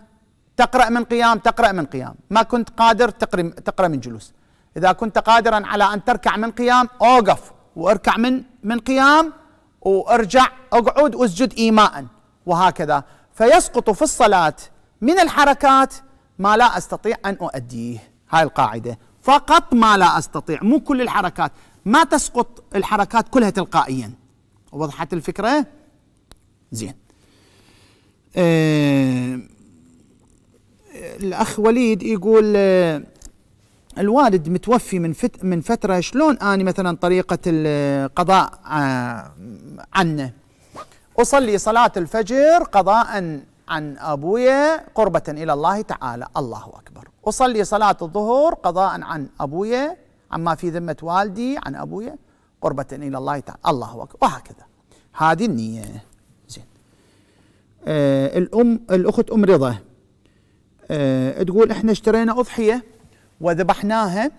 تقرا من قيام تقرا من قيام ما كنت قادر تقرا تقرا من جلوس اذا كنت قادرا على ان تركع من قيام اوقف واركع من من قيام وارجع اقعد واسجد ايماء وهكذا فيسقط في الصلاه من الحركات ما لا استطيع ان اؤديه هاي القاعده فقط ما لا استطيع مو كل الحركات ما تسقط الحركات كلها تلقائيا وضحت الفكرة؟ زين آه الأخ وليد يقول آه الوالد متوفي من فت من فترة شلون أنا مثلا طريقة القضاء آه عنه أصلي صلاة الفجر قضاء عن أبويا قربة إلى الله تعالى الله أكبر أصلي صلاة الظهر قضاء عن أبويا عما في ذمة والدي عن أبويا قربة إلى الله تعالى الله أكبر وهكذا هذه النية زين آه الأم الأخت أم رضا آه تقول إحنا اشترينا أضحية وذبحناها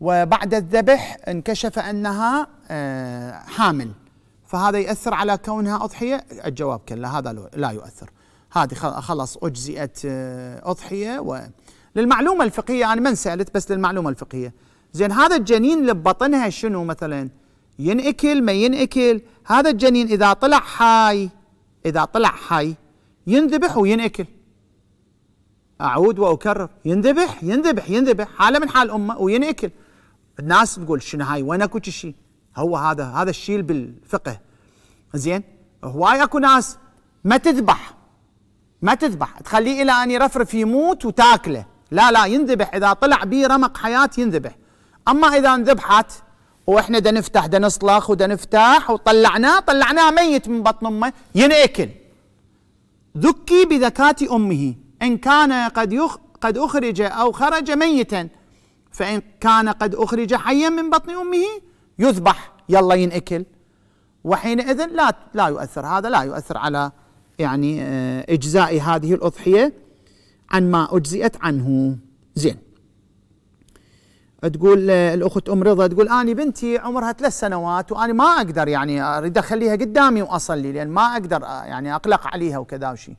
وبعد الذبح انكشف أنها آه حامل فهذا يأثر على كونها أضحية الجواب كلا هذا لا يؤثر هذه خلاص أجزئت آه، أضحية و للمعلومة الفقهية أنا يعني من سألت بس للمعلومة الفقهية زين هذا الجنين اللي ببطنها شنو مثلا ينأكل ما ينأكل هذا الجنين إذا طلع حي إذا طلع حي ينذبح وينأكل أعود وأكرر ينذبح ينذبح ينذبح حالة من حال أمه وينأكل الناس تقول شنو هاي وين اكو شيء هو هذا هذا الشيء بالفقه زين هواي اكو ناس ما تذبح ما تذبح تخليه الى ان يرفرف يموت وتاكله لا لا ينذبح اذا طلع بيه رمق حياه ينذبح اما اذا انذبحت واحنا دا نفتح دا نصلخ ودا نفتح وطلعناه طلعناه ميت من بطن امه ينأكل ذكي بذكاة امه ان كان قد يخ قد اخرج او خرج ميتا فان كان قد اخرج حيا من بطن امه يذبح يلا ينأكل وحينئذ لا لا يؤثر هذا لا يؤثر على يعني آه، اجزاء هذه الاضحيه عن ما اجزئت عنه زين تقول الاخت ام رضا تقول اني بنتي عمرها ثلاث سنوات واني ما اقدر يعني اريد اخليها قدامي واصلي لان ما اقدر آه، يعني اقلق عليها وكذا وشي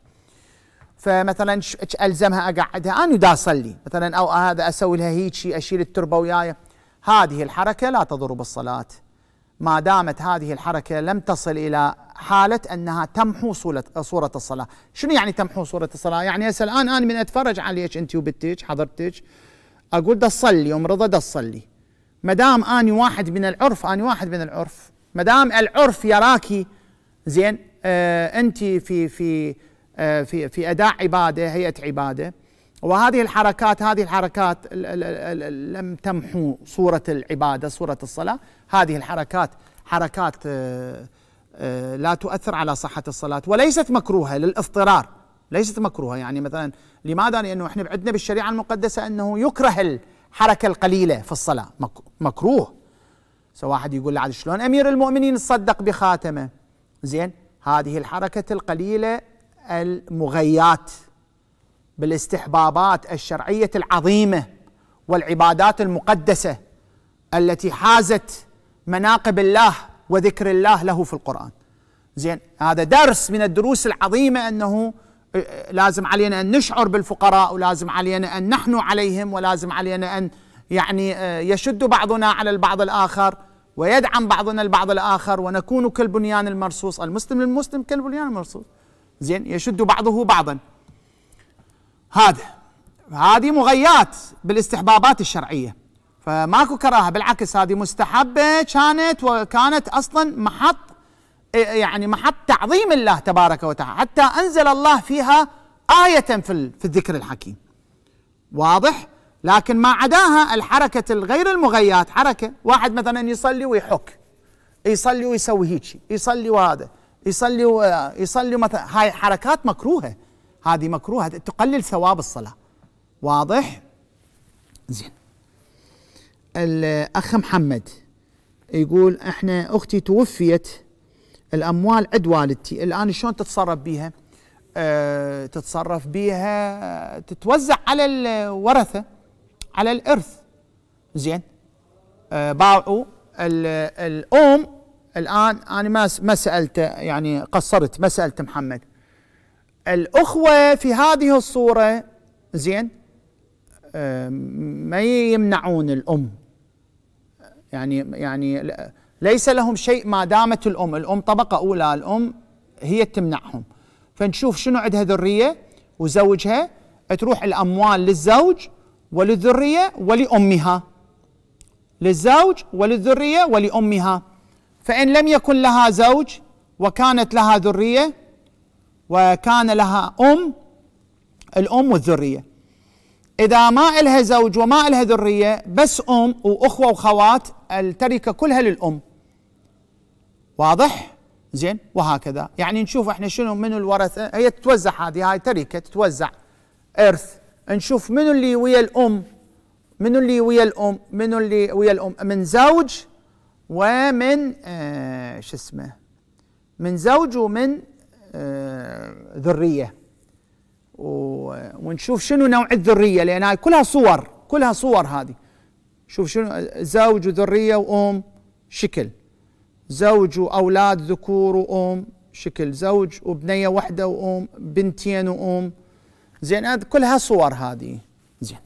فمثلا الزمها اقعدها انا دا اصلي مثلا او هذا اسوي لها هيك شيء اشيل التربه وياي هذه الحركه لا تضر بالصلاه ما دامت هذه الحركه لم تصل الى حاله انها تمحو صوره الصلاه، شنو يعني تمحو صوره الصلاه؟ يعني هسه الان انا من اتفرج عليك انت وبنتك حضرتك اقول ده تصلي ام رضا ده تصلي ما دام اني واحد من العرف اني واحد من العرف ما دام العرف يراكي زين آه انت في في آه في في اداء عباده هيئه عباده وهذه الحركات هذه الحركات لم تمحو صوره العباده صوره الصلاه هذه الحركات حركات آه, آه، لا تؤثر على صحة الصلاة وليست مكروهة للاضطرار ليست مكروهه يعني مثلا لماذا لانه احنا عندنا بالشريعه المقدسه انه يكره الحركه القليله في الصلاه مكروه سواء واحد يقول له عاد شلون امير المؤمنين صدق بخاتمه زين هذه الحركه القليله المغيات بالاستحبابات الشرعيه العظيمه والعبادات المقدسه التي حازت مناقب الله وذكر الله له في القران زين هذا درس من الدروس العظيمه انه لازم علينا أن نشعر بالفقراء ولازم علينا أن نحن عليهم ولازم علينا أن يعني آه، يشد بعضنا على البعض الآخر ويدعم بعضنا البعض الآخر ونكون كالبنيان المرصوص المسلم للمسلم كالبنيان المرصوص زين يشد بعضه بعضا هذا هذه مغيات بالاستحبابات الشرعية فماكو كراهة بالعكس هذه مستحبة كانت وكانت أصلا محط يعني محط تعظيم الله تبارك وتعالى حتى أنزل الله فيها آية في الذكر الحكيم واضح لكن ما عداها الحركة الغير المغيات حركة واحد مثلا يصلي ويحك يصلي ويسوي هيك يصلي وهذا يصلي يصلي مثلا هاي حركات مكروهة هذه مكروهة تقلل ثواب الصلاة واضح زين الأخ محمد يقول احنا أختي توفيت الاموال عند والدتي الان شلون تتصرف بيها أه تتصرف بيها تتوزع على الورثه على الارث زين أه باعوا الام الان انا ما ما سالته يعني قصرت ما سالت محمد الاخوه في هذه الصوره زين أه ما يمنعون الام يعني يعني ليس لهم شيء ما دامت الأم الأم طبقة أولى الأم هي تمنعهم فنشوف شنو عندها ذرية وزوجها تروح الأموال للزوج وللذرية ولأمها للزوج وللذرية ولأمها فإن لم يكن لها زوج وكانت لها ذرية وكان لها أم الأم والذرية إذا ما إلها زوج وما إلها ذرية بس أم وأخوة وخوات التركة كلها للأم واضح؟ زين وهكذا يعني نشوف احنا شنو من الورثة هي تتوزع هذه هاي تركة تتوزع إرث نشوف منو اللي ويا الأم منو اللي ويا الأم منو اللي ويا الأم من زوج ومن آه شو اسمه من زوج ومن آه ذريه ونشوف شنو نوع الذريه لان هاي كلها صور كلها صور هذه شوف شنو زوج وذريه وام شكل زوج واولاد ذكور وام شكل زوج وبنيه واحده وام بنتين وام زين كلها صور هذه زين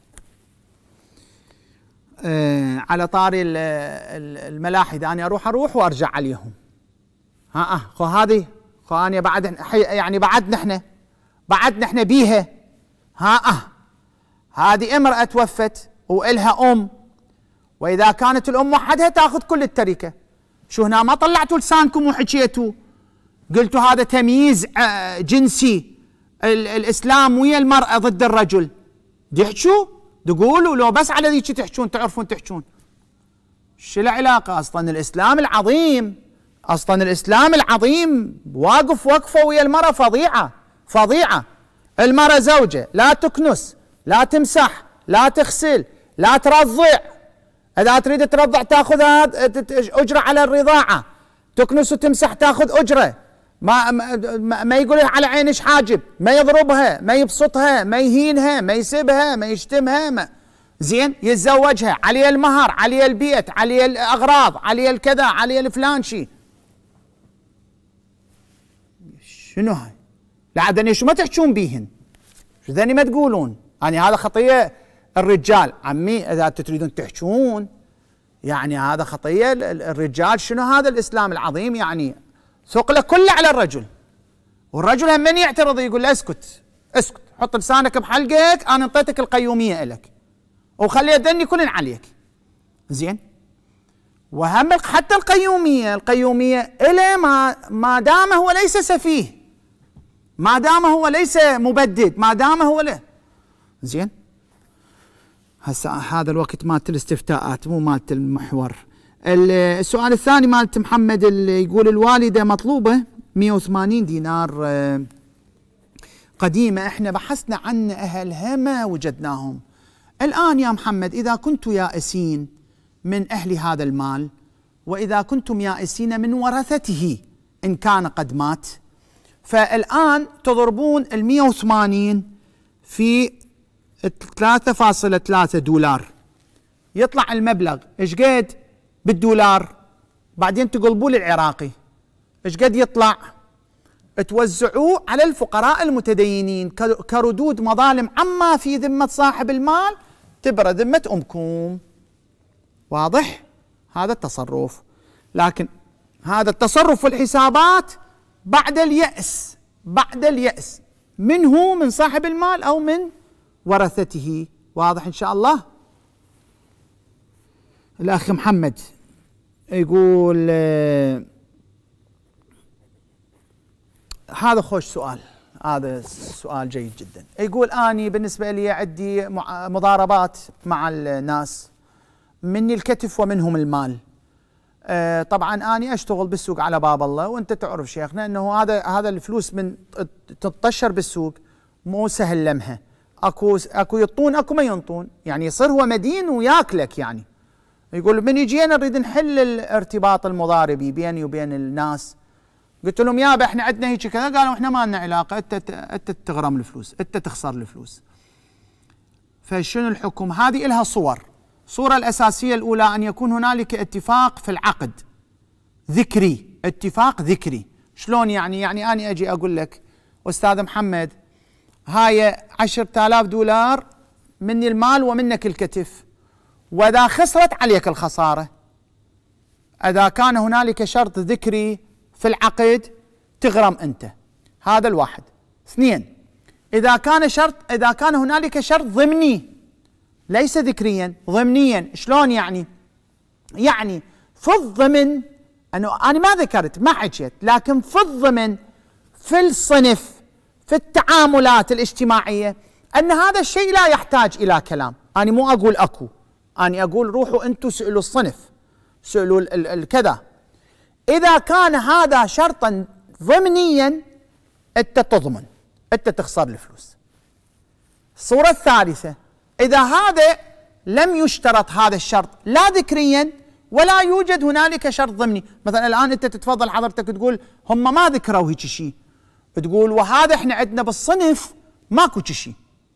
آه على طاري الملاحده انا اروح اروح وارجع عليهم ها اه خو هذه خو انا بعد يعني بعد نحن بعدنا احنا بيها ها اه هذه امرأة توفت وإلها أم وإذا كانت الأم وحدها تأخذ كل التركة شو هنا ما طلعتوا لسانكم وحكيتوا قلتوا هذا تمييز آه، جنسي الإسلام ويا المرأة ضد الرجل تحكوا تقولوا لو بس على ذيك تحكون تعرفون تحكون شو العلاقة أصلا الإسلام العظيم أصلا الإسلام العظيم واقف وقفة ويا المرأة فظيعة فظيعة المرأة زوجة لا تكنس لا تمسح لا تغسل لا ترضع إذا تريد ترضع تأخذ أجرة على الرضاعة تكنس وتمسح تأخذ أجرة ما ما, ما يقول على عينش حاجب ما يضربها ما يبسطها ما يهينها ما يسبها ما يشتمها ما زين يتزوجها علي المهر علي البيت علي الاغراض علي الكذا علي الفلانشي شنو هاي لعدني شو ما تحجون بيهن شو ذني ما تقولون يعني هذا خطيه الرجال عمي اذا تريدون تحجون يعني هذا خطيه الرجال شنو هذا الاسلام العظيم يعني ثقله كله على الرجل والرجل هم من يعترض يقول له اسكت اسكت حط لسانك بحلقك انا انطيتك القيوميه لك وخلي دني كل عليك زين وهم حتى القيوميه القيوميه الى ما ما دام هو ليس سفيه ما دام هو ليس مبدد ما دام هو له زين هسه هذا الوقت مالت الاستفتاءات مو مالت المحور السؤال الثاني مالت محمد اللي يقول الوالده مطلوبه 180 دينار آه، قديمه احنا بحثنا عن اهلها ما وجدناهم الان يا محمد اذا كنتم يائسين من اهل هذا المال واذا كنتم يائسين من ورثته ان كان قد مات فالآن تضربون ال 180 في 3.3 دولار يطلع المبلغ ايش قد بالدولار بعدين تقلبوه للعراقي ايش قد يطلع توزعوه على الفقراء المتدينين كردود مظالم عما في ذمة صاحب المال تبرى ذمة أمكم واضح هذا التصرف لكن هذا التصرف في الحسابات بعد اليأس بعد اليأس منه من صاحب المال أو من ورثته واضح إن شاء الله الأخ محمد يقول آه، هذا خوش سؤال هذا سؤال جيد جدا يقول أني بالنسبة لي عندي مضاربات مع الناس مني الكتف ومنهم المال آه، طبعا اني اشتغل بالسوق على باب الله وانت تعرف شيخنا انه هذا هذا الفلوس من تطشر بالسوق مو سهل لمها اكو اكو يطون اكو ما ينطون يعني يصير هو مدين وياكلك يعني يقول من يجينا نريد نحل الارتباط المضاربي بيني وبين الناس قلت لهم يابا احنا عندنا هيك كذا قالوا احنا ما لنا علاقه انت انت تغرم الفلوس انت تخسر الفلوس فشنو الحكم هذه الها صور الصورة الأساسية الأولى أن يكون هنالك اتفاق في العقد ذكري اتفاق ذكري شلون يعني يعني أنا أجي أقول لك أستاذ محمد هاي عشرة آلاف دولار مني المال ومنك الكتف وإذا خسرت عليك الخسارة إذا كان هنالك شرط ذكري في العقد تغرم أنت هذا الواحد اثنين إذا كان شرط إذا كان هنالك شرط ضمني ليس ذكريا ضمنيا شلون يعني يعني في الضمن انه انا ما ذكرت ما حكيت لكن في الضمن في الصنف في التعاملات الاجتماعيه ان هذا الشيء لا يحتاج الى كلام انا مو اقول اكو انا اقول روحوا انتم سئلوا الصنف سئلوا الكذا اذا كان هذا شرطا ضمنيا انت تضمن انت تخسر الفلوس الصوره الثالثه إذا هذا لم يشترط هذا الشرط لا ذكريا ولا يوجد هنالك شرط ضمني مثلا الآن أنت تتفضل حضرتك تقول هم ما ذكروا هيك شيء تقول وهذا احنا عندنا بالصنف ماكو شيء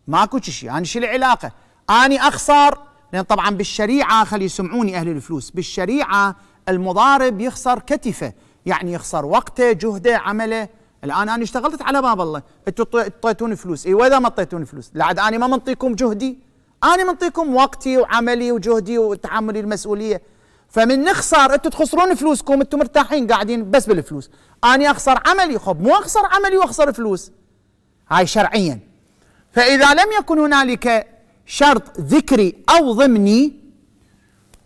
ماكو شيء انا يعني شو العلاقة أني أخسر لأن طبعا بالشريعة خلي يسمعوني أهل الفلوس بالشريعة المضارب يخسر كتفه يعني يخسر وقته جهده عمله الان انا اشتغلت على باب الله انتم اعطيتوني فلوس اي واذا ما اعطيتوني فلوس لعد انا ما منطيكم جهدي انا منطيكم وقتي وعملي وجهدي وتحملي المسؤوليه فمن نخسر انتم تخسرون فلوسكم انتم مرتاحين قاعدين بس بالفلوس انا اخسر عملي خب مو اخسر عملي واخسر فلوس هاي شرعيا فاذا لم يكن هنالك شرط ذكري او ضمني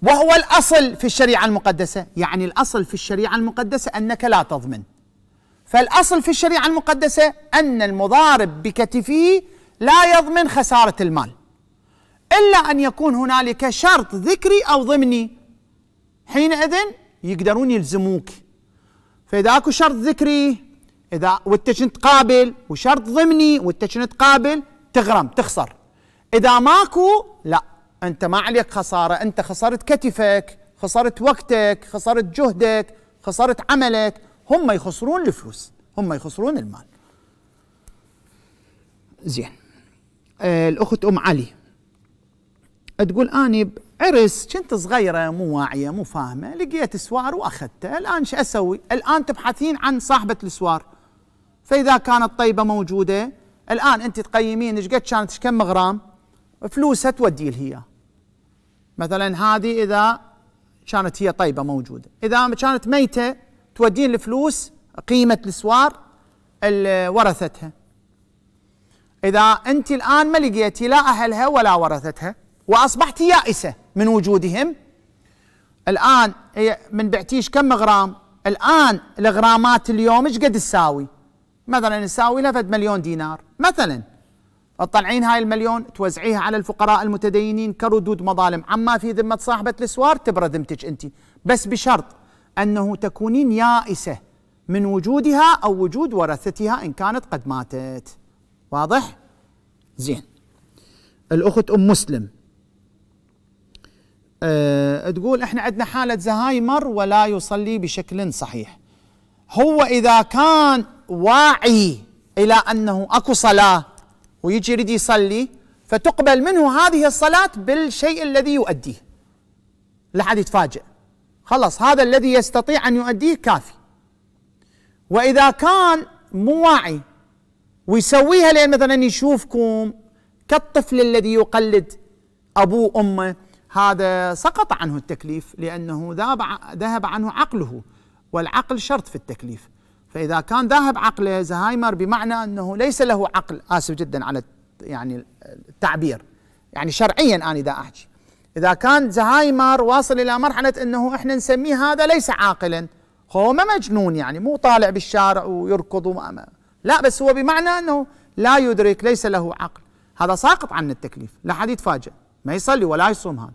وهو الاصل في الشريعه المقدسه يعني الاصل في الشريعه المقدسه انك لا تضمن فالاصل في الشريعه المقدسه ان المضارب بكتفه لا يضمن خساره المال إلا أن يكون هنالك شرط ذكري أو ضمني حينئذ يقدرون يلزموك فإذا أكو شرط ذكري إذا وانت تقابل وشرط ضمني وانت تقابل تغرم تخسر إذا ماكو لا أنت ما عليك خسارة أنت خسرت كتفك خسرت وقتك خسرت جهدك خسرت عملك هم يخسرون الفلوس هم يخسرون المال زين آه الأخت أم علي تقول اني عرس كنت صغيره مو واعيه مو فاهمه لقيت سوار واخذته الان شو اسوي؟ الان تبحثين عن صاحبه السوار فاذا كانت طيبه موجوده الان انت تقيمين ايش قد كانت كم غرام فلوسها تودي هي مثلا هذه اذا كانت هي طيبه موجوده اذا كانت ميته تودين الفلوس قيمه السوار ورثتها اذا انت الان ما لقيتي لا اهلها ولا ورثتها وأصبحت يائسة من وجودهم الآن من بعتيش كم غرام الآن الغرامات اليوم ايش قد تساوي مثلا تساوي لفد مليون دينار مثلا تطلعين هاي المليون توزعيها على الفقراء المتدينين كردود مظالم عما في ذمة صاحبة السوار تبرى ذمتك أنت بس بشرط أنه تكونين يائسة من وجودها أو وجود ورثتها إن كانت قد ماتت واضح؟ زين الأخت أم مسلم أه تقول احنا عندنا حالة زهايمر ولا يصلي بشكل صحيح هو إذا كان واعي إلى أنه أكو صلاة ويجي يريد يصلي فتقبل منه هذه الصلاة بالشيء الذي يؤديه لا حد يتفاجئ خلص هذا الذي يستطيع أن يؤديه كافي وإذا كان مو واعي ويسويها لأن مثلا يشوفكم كالطفل الذي يقلد أبوه أمه هذا سقط عنه التكليف لأنه ذهب عنه عقله والعقل شرط في التكليف فإذا كان ذاهب عقله زهايمر بمعنى أنه ليس له عقل آسف جدا على يعني التعبير يعني شرعيا أنا إذا أحكي إذا كان زهايمر واصل إلى مرحلة أنه إحنا نسميه هذا ليس عاقلا هو ما مجنون يعني مو طالع بالشارع ويركض وما لا بس هو بمعنى أنه لا يدرك ليس له عقل هذا ساقط عن التكليف لا حد يتفاجئ ما يصلي ولا يصوم هذا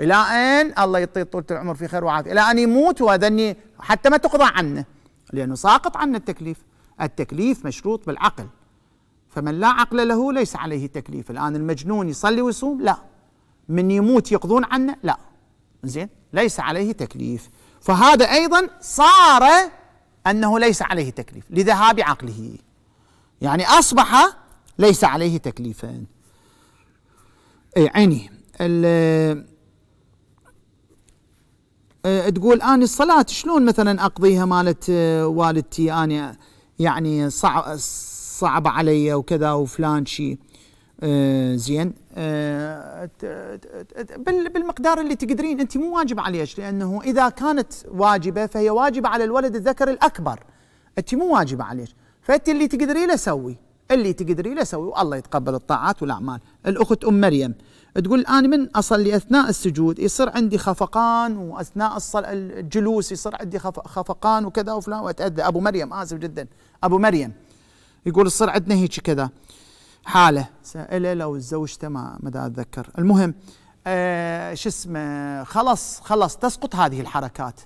الى ان الله يعطيه طولة العمر في خير وعافيه الى ان يموت واذني حتى ما تقضى عنه لانه ساقط عن التكليف التكليف مشروط بالعقل فمن لا عقل له ليس عليه تكليف الان المجنون يصلي ويصوم لا من يموت يقضون عنه لا زين ليس عليه تكليف فهذا ايضا صار انه ليس عليه تكليف لذهاب عقله يعني اصبح ليس عليه تكليفا يعني تقول أنا الصلاة شلون مثلا أقضيها مالت آه، والدتي أنا يعني صعب صعبة علي وكذا وفلان شي آه، زين آه، بالمقدار اللي تقدرين أنت مو واجب عليك لأنه إذا كانت واجبة فهي واجبة على الولد الذكر الأكبر أنت مو واجبة عليك فأنت اللي تقدرين له سوي اللي تقدري له سوي والله يتقبل الطاعات والاعمال الاخت ام مريم تقول انا من اصلي اثناء السجود يصير عندي خفقان واثناء الجلوس يصير عندي خفقان وكذا وفلان واتاذى ابو مريم اسف جدا ابو مريم يقول يصير عندنا هيك كذا حاله ساله لو زوجته ما ما اتذكر المهم آه شو اسمه خلص خلص تسقط هذه الحركات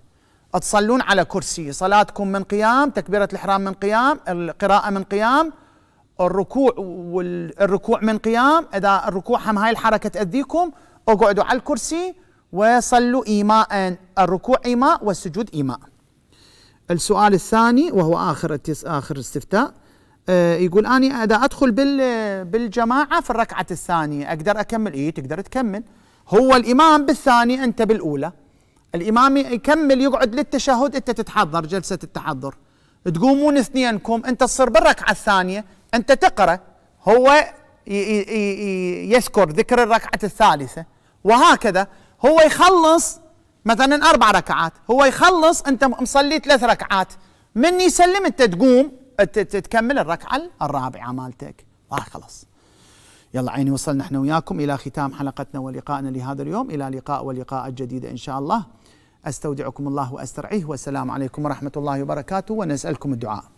تصلون على كرسي صلاتكم من قيام تكبيرة الإحرام من قيام القراءة من قيام الركوع والركوع من قيام اذا الركوع هم هاي الحركه تاذيكم اقعدوا على الكرسي وصلوا ايماء الركوع ايماء والسجود ايماء السؤال الثاني وهو اخر اخر استفتاء آه، يقول اني اذا ادخل بال بالجماعه في الركعه الثانيه اقدر اكمل اي تقدر تكمل هو الامام بالثاني انت بالاولى الامام يكمل يقعد للتشهد انت تتحضر جلسه التحضر تقومون اثنينكم انت تصير بالركعه الثانيه أنت تقرأ هو يذكر ذكر الركعة الثالثة وهكذا هو يخلص مثلا أربع ركعات هو يخلص أنت مصلي ثلاث ركعات من يسلم أنت تقوم تكمل الركعة الرابعة مالتك خلاص يلا عيني وصلنا احنا وياكم الى ختام حلقتنا ولقائنا لهذا اليوم الى لقاء ولقاء جديد ان شاء الله استودعكم الله واسترعيه والسلام عليكم ورحمه الله وبركاته ونسالكم الدعاء